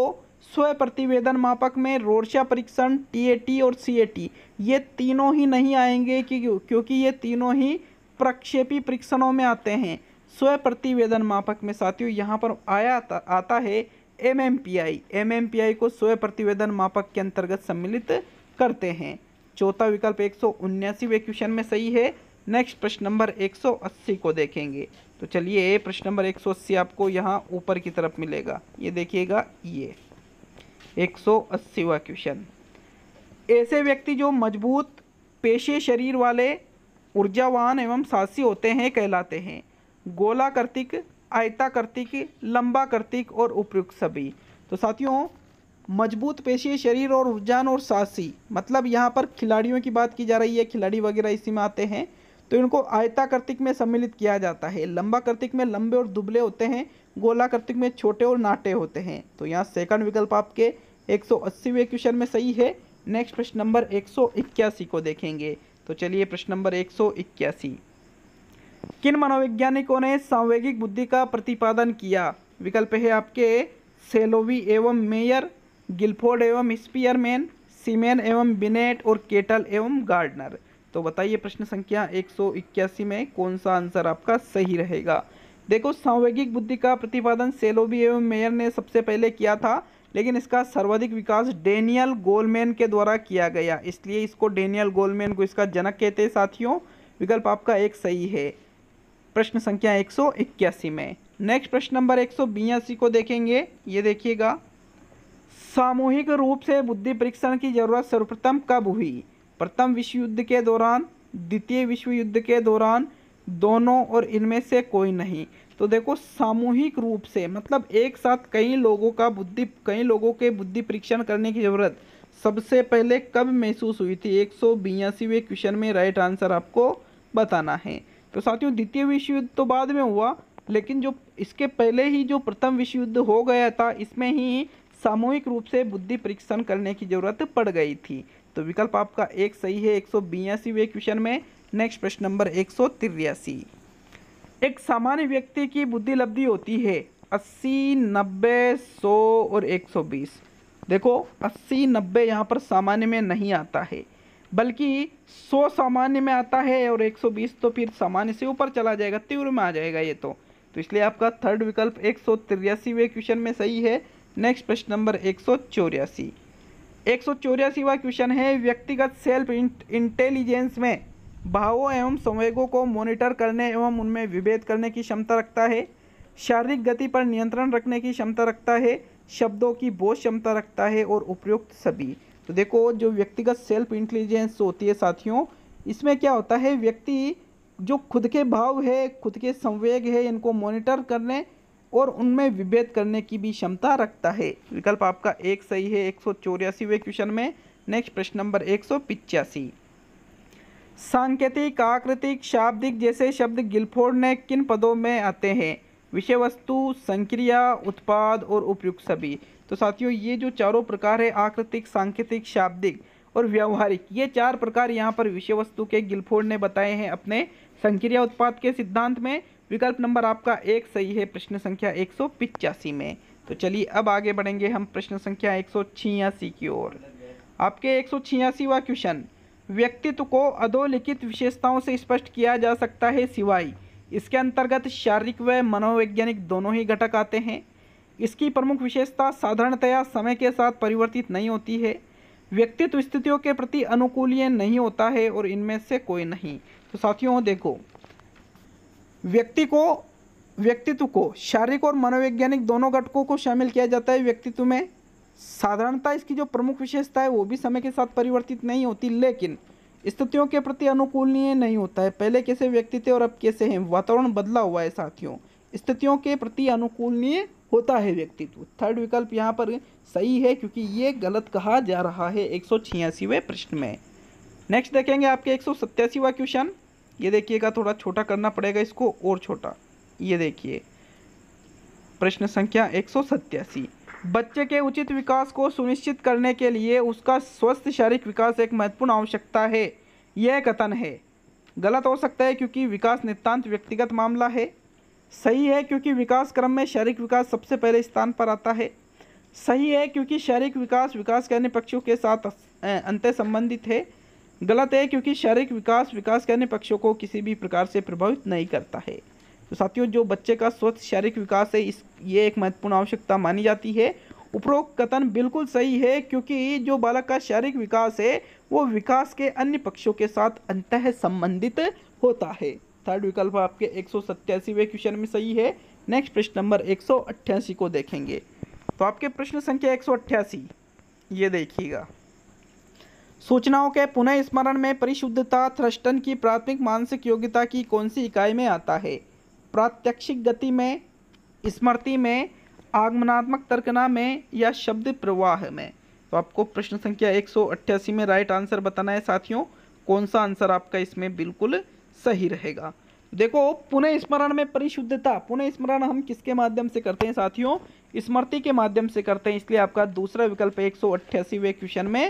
स्वयं प्रतिवेदन मापक में रोडशा परीक्षण टी और टी ये तीनों ही नहीं आएंगे क्योंकि ये तीनों ही प्रक्षेपी परीक्षणों में आते हैं स्वयं प्रतिवेदन मापक में साथियों यहाँ पर आया आता, है M M P I M M P I को स्व प्रतिवेदन मापक के अंतर्गत सम्मिलित करते हैं चौथा विकल्प एक सौ उन्यासीवें क्वेश्चन में सही है नेक्स्ट प्रश्न नंबर 180 को देखेंगे तो चलिए प्रश्न नंबर 180 आपको यहाँ ऊपर की तरफ मिलेगा ये देखिएगा ये 180वां क्वेश्चन ऐसे व्यक्ति जो मजबूत पेशे शरीर वाले ऊर्जावान एवं साहसी होते हैं कहलाते हैं गोला कर्तिक आयता कर्तिक लंबा कर्तिक और उपयुक्त सभी तो साथियों मजबूत पेशी शरीर और रुझान और सासी मतलब यहाँ पर खिलाड़ियों की बात की जा रही है खिलाड़ी वगैरह इसी में आते हैं तो इनको आयता कर्तिक में सम्मिलित किया जाता है लंबा कर्तिक में लंबे और दुबले होते हैं गोला कर्तिक में छोटे और नाटे होते हैं तो यहाँ सेकंड विकल्प आपके 180वें क्वेश्चन में सही है नेक्स्ट प्रश्न नंबर 181 को देखेंगे तो चलिए प्रश्न नंबर 181 किन मनोवैज्ञानिकों ने सांवेगिक बुद्धि का प्रतिपादन किया विकल्प है आपके सेलोवी एवं मेयर गिलफोर्ड एवं स्पीयरमैन सीमेन एवं बिनेट और केटल एवं गार्डनर तो बताइए प्रश्न संख्या एक में कौन सा आंसर आपका सही रहेगा देखो सांवेगिक बुद्धि का प्रतिपादन सेलोबी एवं मेयर ने सबसे पहले किया था लेकिन इसका सर्वाधिक विकास डेनियल गोलमैन के द्वारा किया गया इसलिए इसको डेनियल गोलमैन को इसका जनक कहते हैं साथियों विकल्प आपका एक सही है प्रश्न संख्या एक सौ इक्यासी में नेक्स्ट प्रश्न नंबर एक सौ बयासी को देखेंगे ये देखिएगा सामूहिक रूप से बुद्धि परीक्षण की जरूरत सर्वप्रथम कब हुई प्रथम विश्व युद्ध के दौरान द्वितीय विश्व युद्ध के दौरान दोनों और इनमें से कोई नहीं तो देखो सामूहिक रूप से मतलब एक साथ कई लोगों का बुद्धि कई लोगों के बुद्धि परीक्षण करने की ज़रूरत सबसे पहले कब महसूस हुई थी एक सौ क्वेश्चन में राइट आंसर आपको बताना है तो साथियों द्वितीय विश्व युद्ध तो बाद में हुआ लेकिन जो इसके पहले ही जो प्रथम विश्व युद्ध हो गया था इसमें ही सामूहिक रूप से बुद्धि परीक्षण करने की ज़रूरत पड़ गई थी तो विकल्प आपका एक सही है एक सौ क्वेश्चन में नेक्स्ट प्रश्न नंबर एक सौ तिरासी एक सामान्य व्यक्ति की बुद्धि लब्धि होती है अस्सी नब्बे सौ और एक सौ बीस देखो अस्सी नब्बे यहाँ पर सामान्य में नहीं आता है बल्कि 100 सामान्य में आता है और 120 तो फिर सामान्य से ऊपर चला जाएगा तीव्र में आ जाएगा ये तो तो इसलिए आपका थर्ड विकल्प एक सौ क्वेश्चन में सही है नेक्स्ट प्रश्न नंबर एक सौ चौरासी एक सौ क्वेश्चन है व्यक्तिगत सेल्फ इंटेलिजेंस में भावों एवं संवेगों को मॉनिटर करने एवं उनमें विभेद करने की क्षमता रखता है शारीरिक गति पर नियंत्रण रखने की क्षमता रखता है शब्दों की बोझ क्षमता रखता है और उपयुक्त सभी तो देखो जो व्यक्तिगत सेल्फ इंटेलिजेंस होती है साथियों इसमें क्या होता है व्यक्ति जो खुद के भाव है खुद के संवेग है इनको मॉनिटर करने और उनमें विभेद करने की भी क्षमता रखता है विकल्प आपका एक सही है एक सौ क्वेश्चन में नेक्स्ट प्रश्न नंबर एक सौ पिचासी सांकेतिक आकृतिक शाब्दिक जैसे शब्द गिलफोर्ड ने किन पदों में आते हैं विषय वस्तु संक्रिया उत्पाद और उपयुक्त सभी तो साथियों ये जो चारों प्रकार है आकृतिक सांकेतिक शाब्दिक और व्यवहारिक ये चार प्रकार यहाँ पर विषय वस्तु के गिलफोर्ड ने बताए हैं अपने संक्रिया उत्पाद के सिद्धांत में विकल्प नंबर आपका एक सही है प्रश्न संख्या एक में तो चलिए अब आगे बढ़ेंगे हम प्रश्न संख्या एक की ओर आपके एक सौ क्वेश्चन व्यक्तित्व को अधोलिखित विशेषताओं से स्पष्ट किया जा सकता है सिवाय इसके अंतर्गत शारीरिक व मनोवैज्ञानिक दोनों ही घटक आते हैं इसकी प्रमुख विशेषता साधारणतया समय के साथ परिवर्तित नहीं होती है व्यक्तित्व स्थितियों के प्रति अनुकूलीय नहीं होता है और इनमें से कोई नहीं तो साथियों देखो व्यक्ति को व्यक्तित्व को शारीरिक और मनोवैज्ञानिक दोनों घटकों को शामिल किया जाता है व्यक्तित्व में साधारणता इसकी जो प्रमुख विशेषता है वो भी समय के साथ परिवर्तित नहीं होती लेकिन स्थितियों के प्रति अनुकूलनीय नहीं होता है पहले कैसे व्यक्ति थे और अब कैसे हैं वातावरण बदला हुआ है साथियों स्थितियों के प्रति अनुकूलनीय होता है व्यक्तित्व थर्ड विकल्प यहाँ पर सही है क्योंकि ये गलत कहा जा रहा है एक प्रश्न में नेक्स्ट देखेंगे आपके एक क्वेश्चन ये देखिएगा थोड़ा छोटा करना पड़ेगा इसको और छोटा ये देखिए प्रश्न संख्या एक बच्चे के उचित विकास को सुनिश्चित करने के लिए उसका स्वस्थ शारीरिक विकास एक महत्वपूर्ण आवश्यकता है यह कथन है गलत हो सकता है क्योंकि विकास नितांत व्यक्तिगत मामला है सही है क्योंकि विकास क्रम में शारीरिक विकास सबसे पहले स्थान पर आता है सही है क्योंकि शारीरिक विकास विकास करने पक्षों के साथ अंत संबंधित है गलत है क्योंकि शारीरिक विकास विकास करने पक्षों को किसी भी प्रकार से प्रभावित नहीं करता है तो साथियों जो बच्चे का स्वच्छ शारीरिक विकास है इस ये एक महत्वपूर्ण आवश्यकता मानी जाती है उपरोक्त कथन बिल्कुल सही है क्योंकि जो बालक का शारीरिक विकास है वो विकास के अन्य पक्षों के साथ अंत संबंधित होता है थर्ड विकल्प आपके एक सौ क्वेश्चन में सही है नेक्स्ट प्रश्न नंबर एक को देखेंगे तो आपके प्रश्न संख्या एक ये देखिएगा सूचनाओं के पुनः स्मरण में परिशुद्धता थ्रष्टन की प्राथमिक मानसिक योग्यता की कौन सी इकाई में आता है प्रात्यक्षिक गति में स्मृति में आगमनात्मक तर्कना में या शब्द प्रवाह में तो आपको प्रश्न संख्या एक में राइट आंसर बताना है साथियों कौन सा आंसर आपका इसमें बिल्कुल सही रहेगा देखो पुनः स्मरण में परिशुद्धता पुनः स्मरण हम किसके माध्यम से करते हैं साथियों स्मृति के माध्यम से करते हैं इसलिए आपका दूसरा विकल्प एक सौ क्वेश्चन में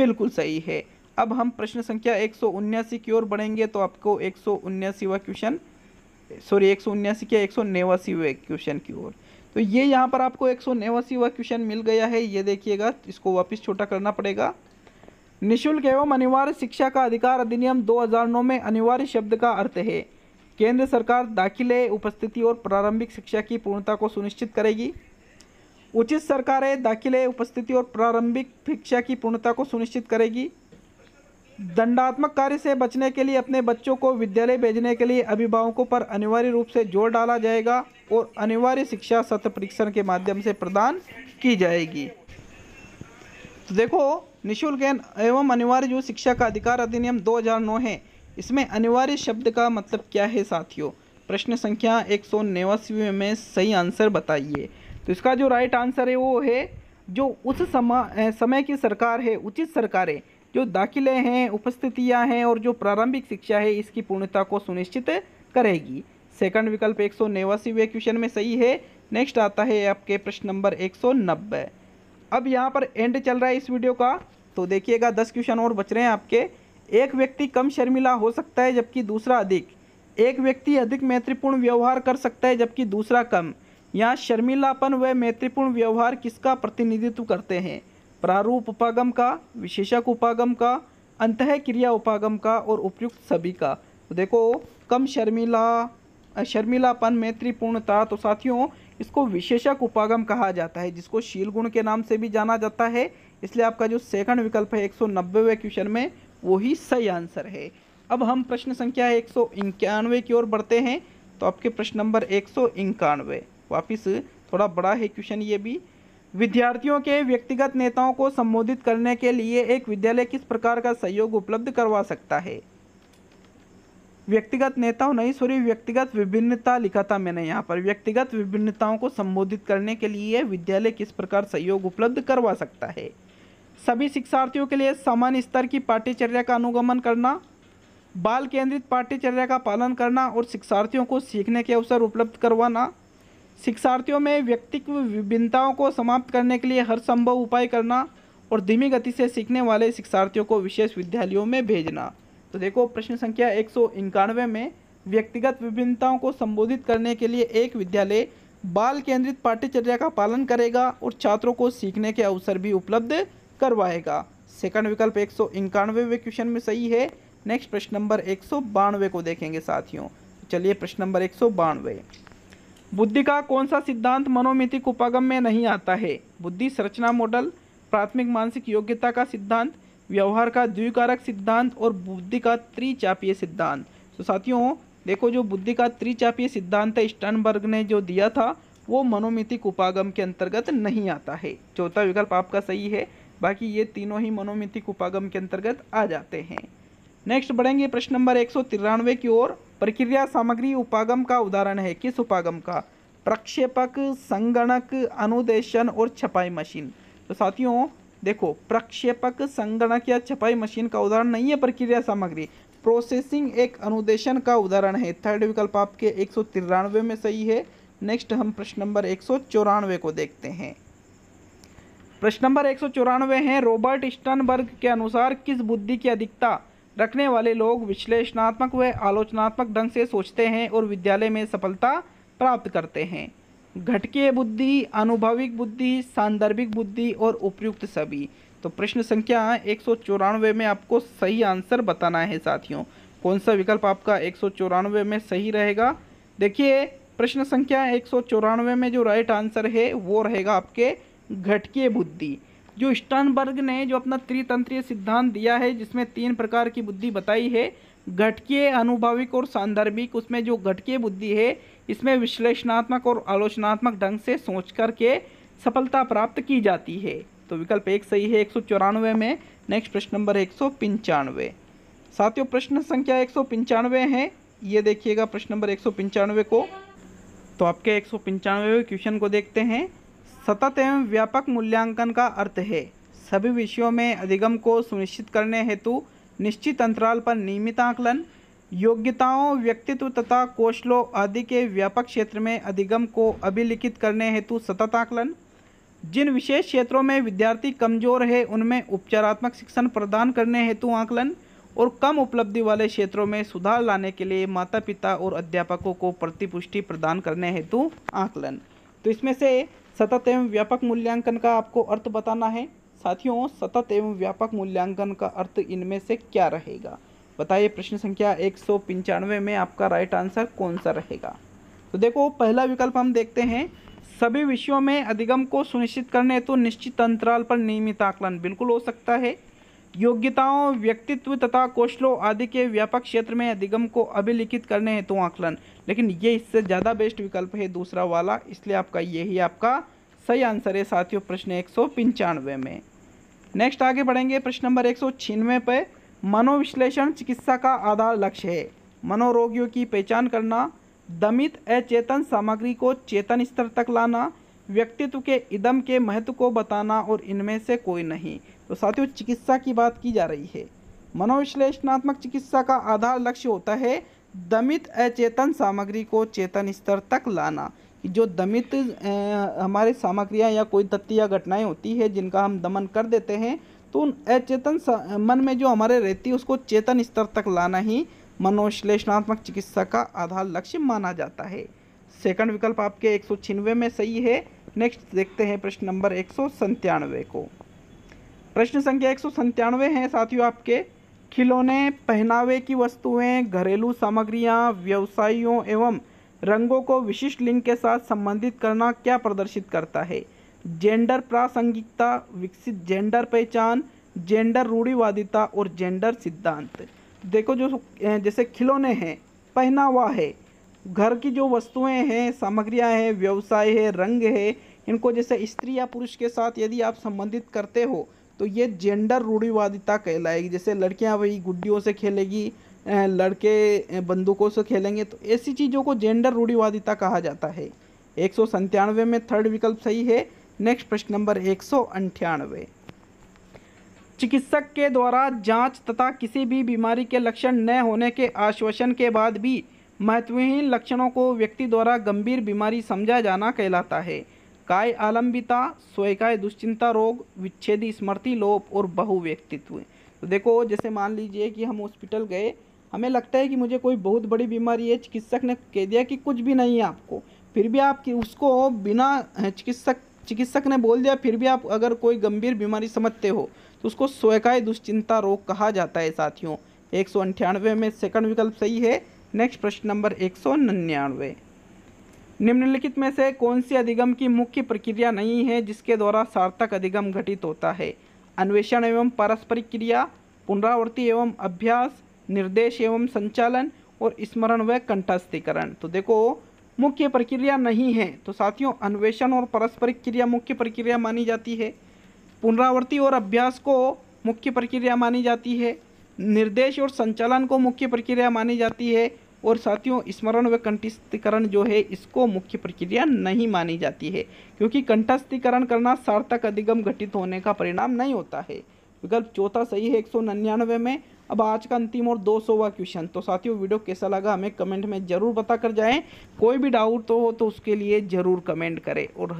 बिल्कुल सही है अब हम प्रश्न संख्या एक की ओर बढ़ेंगे तो आपको एक व क्वेश्चन सॉरी एक सौ उन्यासी के एक सौ नेवासी क्वेश्चन की ओर तो ये यहाँ पर आपको एक सौ नेवासी व क्वेश्चन मिल गया है ये देखिएगा इसको वापस छोटा करना पड़ेगा निशुल्क एवं अनिवार्य शिक्षा का अधिकार अधिनियम 2009 में अनिवार्य शब्द का अर्थ है केंद्र सरकार दाखिले उपस्थिति और प्रारंभिक शिक्षा की पूर्णता को सुनिश्चित करेगी उचित सरकारें दाखिले उपस्थिति और प्रारंभिक शिक्षा की पूर्णता को सुनिश्चित करेगी दंडात्मक कार्य से बचने के लिए अपने बच्चों को विद्यालय भेजने के लिए अभिभावकों पर अनिवार्य रूप से जोर डाला जाएगा और अनिवार्य शिक्षा सत्र परीक्षण के माध्यम से प्रदान की जाएगी तो देखो निःशुल्क एवं अनिवार्य जो शिक्षा का अधिकार अधिनियम 2009 है इसमें अनिवार्य शब्द का मतलब क्या है साथियों प्रश्न संख्या एक सौ नेवासी में सही आंसर बताइए तो इसका जो राइट आंसर है वो है जो उस समय समय की सरकार है उचित सरकारें जो दाखिले हैं उपस्थितियां हैं और जो प्रारंभिक शिक्षा है इसकी पूर्णता को सुनिश्चित करेगी सेकंड विकल्प एक सौ नेवासीवें क्वेश्चन में सही है नेक्स्ट आता है आपके प्रश्न नंबर एक सौ नब्बे अब यहाँ पर एंड चल रहा है इस वीडियो का तो देखिएगा दस क्वेश्चन और बच रहे हैं आपके एक व्यक्ति कम शर्मिला हो सकता है जबकि दूसरा अधिक एक व्यक्ति अधिक मैत्रीपूर्ण व्यवहार कर सकता है जबकि दूसरा कम यहाँ शर्मिलापन व मैत्रीपूर्ण व्यवहार किसका प्रतिनिधित्व करते हैं प्रारूप उपागम का विशेषक उपागम का अंत क्रिया उपागम का और उपयुक्त सभी का तो देखो कम शर्मिला शर्मिलापन मैत्रीपूर्णता तो साथियों इसको विशेषक उपागम कहा जाता है जिसको शील गुण के नाम से भी जाना जाता है इसलिए आपका जो सेकंड विकल्प है एक सौ क्वेश्चन में वही सही आंसर है अब हम प्रश्न संख्या एक सौ इक्यानवे की ओर बढ़ते हैं तो आपके प्रश्न नंबर एक सौ इक्यानवे वापिस थोड़ा बड़ा है क्वेश्चन ये भी विद्यार्थियों के व्यक्तिगत नेताओं को संबोधित करने के लिए एक विद्यालय किस प्रकार का सहयोग उपलब्ध करवा सकता है व्यक्तिगत नेताओं नहीं सॉरी व्यक्तिगत विभिन्नता लिखा था मैंने यहाँ पर व्यक्तिगत विभिन्नताओं को संबोधित करने के लिए विद्यालय किस प्रकार सहयोग उपलब्ध करवा सकता है सभी शिक्षार्थियों के लिए समान स्तर की पाठ्यचर्या का अनुगमन करना बाल केंद्रित पाठ्यचर्या का पालन करना और शिक्षार्थियों को सीखने के अवसर उपलब्ध करवाना शिक्षार्थियों में व्यक्तित्व विभिन्नताओं को समाप्त करने के लिए हर संभव उपाय करना और धीमी गति से सीखने वाले शिक्षार्थियों को विशेष विद्यालयों में भेजना तो देखो प्रश्न संख्या एक में व्यक्तिगत विभिन्नताओं को संबोधित करने के लिए एक विद्यालय बाल केंद्रित पाठ्यचर्या का पालन करेगा और छात्रों को सीखने के अवसर भी उपलब्ध करवाएगा सेकंड विकल्प एक सौ इक्यानवे क्वेश्चन में सही है नेक्स्ट प्रश्न नंबर एक सौ बानवे को देखेंगे साथियों चलिए प्रश्न नंबर एक सौ बानवे बुद्धि का कौन सा सिद्धांत मनोमितिक उपागम में नहीं आता है बुद्धि संरचना मॉडल प्राथमिक मानसिक योग्यता का सिद्धांत व्यवहार का द्विकारक सिद्धांत और बुद्धि का त्रिचापीय सिद्धांत तो साथियों देखो जो बुद्धि का त्रिचापीय सिद्धांत है स्टनबर्ग ने जो दिया था वो मनोमितिक उपागम के अंतर्गत नहीं आता है चौथा विकल्प आपका सही है बाकी ये तीनों ही मनोमितिक उपागम के अंतर्गत आ जाते हैं नेक्स्ट बढ़ेंगे प्रश्न नंबर एक की ओर प्रक्रिया सामग्री उपागम का उदाहरण है किस उपागम का प्रक्षेपक संगणक अनुदेशन और छपाई मशीन तो साथियों देखो प्रक्षेपक संगणक या छपाई मशीन का उदाहरण नहीं है प्रक्रिया सामग्री प्रोसेसिंग एक अनुदेशन का उदाहरण है थर्ड विकल्प आपके एक में सही है नेक्स्ट हम प्रश्न नंबर एक को देखते हैं प्रश्न नंबर एक है रॉबर्ट स्टनबर्ग के अनुसार किस बुद्धि की अधिकता रखने वाले लोग विश्लेषणात्मक व आलोचनात्मक ढंग से सोचते हैं और विद्यालय में सफलता प्राप्त करते हैं घटकीय बुद्धि अनुभविक बुद्धि सांदर्भिक बुद्धि और उपयुक्त सभी तो प्रश्न संख्या एक में आपको सही आंसर बताना है साथियों कौन सा विकल्प आपका एक में सही रहेगा देखिए प्रश्न संख्या एक में जो राइट आंसर है वो रहेगा आपके घटकीय बुद्धि जो स्टनबर्ग ने जो अपना त्रितंत्रीय सिद्धांत दिया है जिसमें तीन प्रकार की बुद्धि बताई है घटकीय अनुभाविक और सांदर्भिक उसमें जो घटकीय बुद्धि है इसमें विश्लेषणात्मक और आलोचनात्मक ढंग से सोच करके सफलता प्राप्त की जाती है तो विकल्प एक सही है एक में नेक्स्ट प्रश्न नंबर एक साथियों प्रश्न संख्या एक है ये देखिएगा प्रश्न नंबर एक को तो आपके एक क्वेश्चन को देखते हैं सतत एवं व्यापक मूल्यांकन का अर्थ है सभी विषयों में अधिगम को सुनिश्चित करने हेतु निश्चित अंतराल पर नियमित आकलन योग्यताओं व्यक्तित्व तथा कौशलों आदि के व्यापक क्षेत्र में अधिगम को अभिलिखित करने हेतु सतत आकलन जिन विशेष क्षेत्रों में विद्यार्थी कमजोर है उनमें उपचारात्मक शिक्षण प्रदान करने हेतु आकलन और कम उपलब्धि वाले क्षेत्रों में सुधार लाने के लिए माता पिता और अध्यापकों को प्रतिपुष्टि प्रदान करने हेतु आकलन तो इसमें से सतत एवं व्यापक मूल्यांकन का आपको अर्थ बताना है साथियों सतत एवं व्यापक मूल्यांकन का अर्थ इनमें से क्या रहेगा बताइए प्रश्न संख्या एक सौ पंचानवे में आपका राइट आंसर कौन सा रहेगा तो देखो पहला विकल्प हम देखते हैं सभी विषयों में अधिगम को सुनिश्चित करने हेतु तो निश्चित अंतराल पर नियमित आकलन बिल्कुल हो सकता है योग्यताओं व्यक्तित्व तथा कौशलों आदि के व्यापक क्षेत्र में अधिगम को अभिलिखित करने हेतु तो आकलन लेकिन ये इससे ज़्यादा बेस्ट विकल्प है दूसरा वाला इसलिए आपका यही आपका सही आंसर है साथियों प्रश्न एक में नेक्स्ट आगे बढ़ेंगे प्रश्न नंबर एक सौ पर मनोविश्लेषण चिकित्सा का आधार लक्ष्य है मनोरोगियों की पहचान करना दमित अचेतन सामग्री को चेतन स्तर तक लाना व्यक्तित्व के इदम के महत्व को बताना और इनमें से कोई नहीं तो साथियों चिकित्सा की बात की जा रही है मनोविश्लेषणात्मक चिकित्सा का आधार लक्ष्य होता है दमित अचेतन सामग्री को चेतन स्तर तक लाना जो दमित हमारे सामग्रियाँ या कोई तत्ती या घटनाएं होती है जिनका हम दमन कर देते हैं तो उन अचेतन मन में जो हमारे रहती है उसको चेतन स्तर तक लाना ही मनोविश्लेषणात्मक चिकित्सा का आधार लक्ष्य माना जाता है सेकंड विकल्प आपके एक में सही है नेक्स्ट देखते हैं प्रश्न नंबर एक को प्रश्न संख्या एक सौ संतानवे हैं साथियों आपके खिलौने पहनावे की वस्तुएं घरेलू सामग्रियां व्यवसायियों एवं रंगों को विशिष्ट लिंग के साथ संबंधित करना क्या प्रदर्शित करता है जेंडर प्रासंगिकता विकसित जेंडर पहचान जेंडर रूढ़िवादिता और जेंडर सिद्धांत देखो जो जैसे खिलौने हैं पहनावा है घर की जो वस्तुएं हैं सामग्रियां हैं व्यवसाय है रंग है इनको जैसे स्त्री या पुरुष के साथ यदि आप संबंधित करते हो तो ये जेंडर रूढ़िवादिता कहलाएगी जैसे लड़कियाँ वही गुड्डियों से खेलेगी लड़के बंदूकों से खेलेंगे तो ऐसी चीज़ों को जेंडर रूढ़िवादिता कहा जाता है एक सौ में थर्ड विकल्प सही है नेक्स्ट प्रश्न नंबर एक सौ अंठानवे चिकित्सक के द्वारा जांच तथा किसी भी बीमारी के लक्षण न होने के आश्वासन के बाद भी महत्वहीन लक्षणों को व्यक्ति द्वारा गंभीर बीमारी समझा जाना कहलाता है काय आलंबिता स्वयकाय दुश्चिंता रोग विच्छेदी स्मृति लोप और बहुव्यक्तित्व तो देखो जैसे मान लीजिए कि हम हॉस्पिटल गए हमें लगता है कि मुझे कोई बहुत बड़ी बीमारी है चिकित्सक ने कह दिया कि कुछ भी नहीं है आपको फिर भी आप उसको बिना चिकित्सक चिकित्सक ने बोल दिया फिर भी आप अगर कोई गंभीर बीमारी समझते हो तो उसको स्वयकाय दुश्चिंता रोग कहा जाता है साथियों एक सौ अंठानवे में सेकंड विकल्प सही है नेक्स्ट प्रश्न नंबर एक सौ निन्यानवे निम्नलिखित में से कौन सी अधिगम की मुख्य प्रक्रिया नहीं है जिसके द्वारा सार्थक अधिगम घटित होता है अन्वेषण एवं पारस्परिक क्रिया पुनरावृत्ति एवं अभ्यास निर्देश एवं संचालन और स्मरण व कंठस्थीकरण तो देखो मुख्य प्रक्रिया नहीं है तो साथियों अन्वेषण और पारस्परिक क्रिया मुख्य प्रक्रिया मानी जाती है पुनरावृत्ति और अभ्यास को मुख्य प्रक्रिया मानी जाती है निर्देश और संचालन को मुख्य प्रक्रिया मानी जाती है और साथियों स्मरण व कंठस्थीकरण जो है इसको मुख्य प्रक्रिया नहीं मानी जाती है क्योंकि कंठस्थीकरण करना सार्थक अधिगम घटित होने का परिणाम नहीं होता है विकल्प चौथा सही है एक में अब आज का अंतिम और दो सौवा क्वेश्चन तो साथियों वीडियो कैसा लगा हमें कमेंट में ज़रूर बता कर जाएं कोई भी डाउट हो तो उसके लिए ज़रूर कमेंट करें और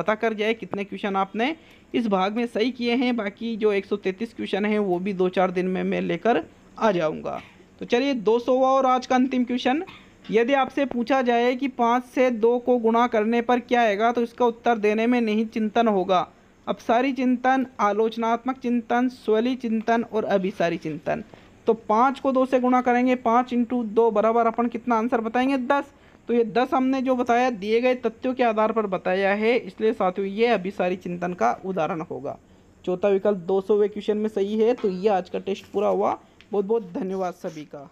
बता कर जाए कितने क्वेश्चन आपने इस भाग में सही किए हैं बाकी जो 133 क्वेश्चन हैं वो भी दो चार दिन में मैं लेकर आ जाऊँगा तो चलिए दो सौवा और आज का अंतिम क्वेश्चन यदि आपसे पूछा जाए कि पाँच से दो को गुणा करने पर क्या आएगा तो इसका उत्तर देने में नहीं चिंतन होगा अब सारी चिंतन आलोचनात्मक चिंतन स्वली चिंतन और अभिसारी चिंतन तो पाँच को दो से गुणा करेंगे पाँच इंटू दो बराबर अपन कितना आंसर बताएंगे दस तो ये दस हमने जो बताया दिए गए तथ्यों के आधार पर बताया है इसलिए साथियों ये अभिसारी चिंतन का उदाहरण होगा चौथा विकल्प दो सौ क्वेश्चन में सही है तो ये आज का टेस्ट पूरा हुआ बहुत बहुत धन्यवाद सभी का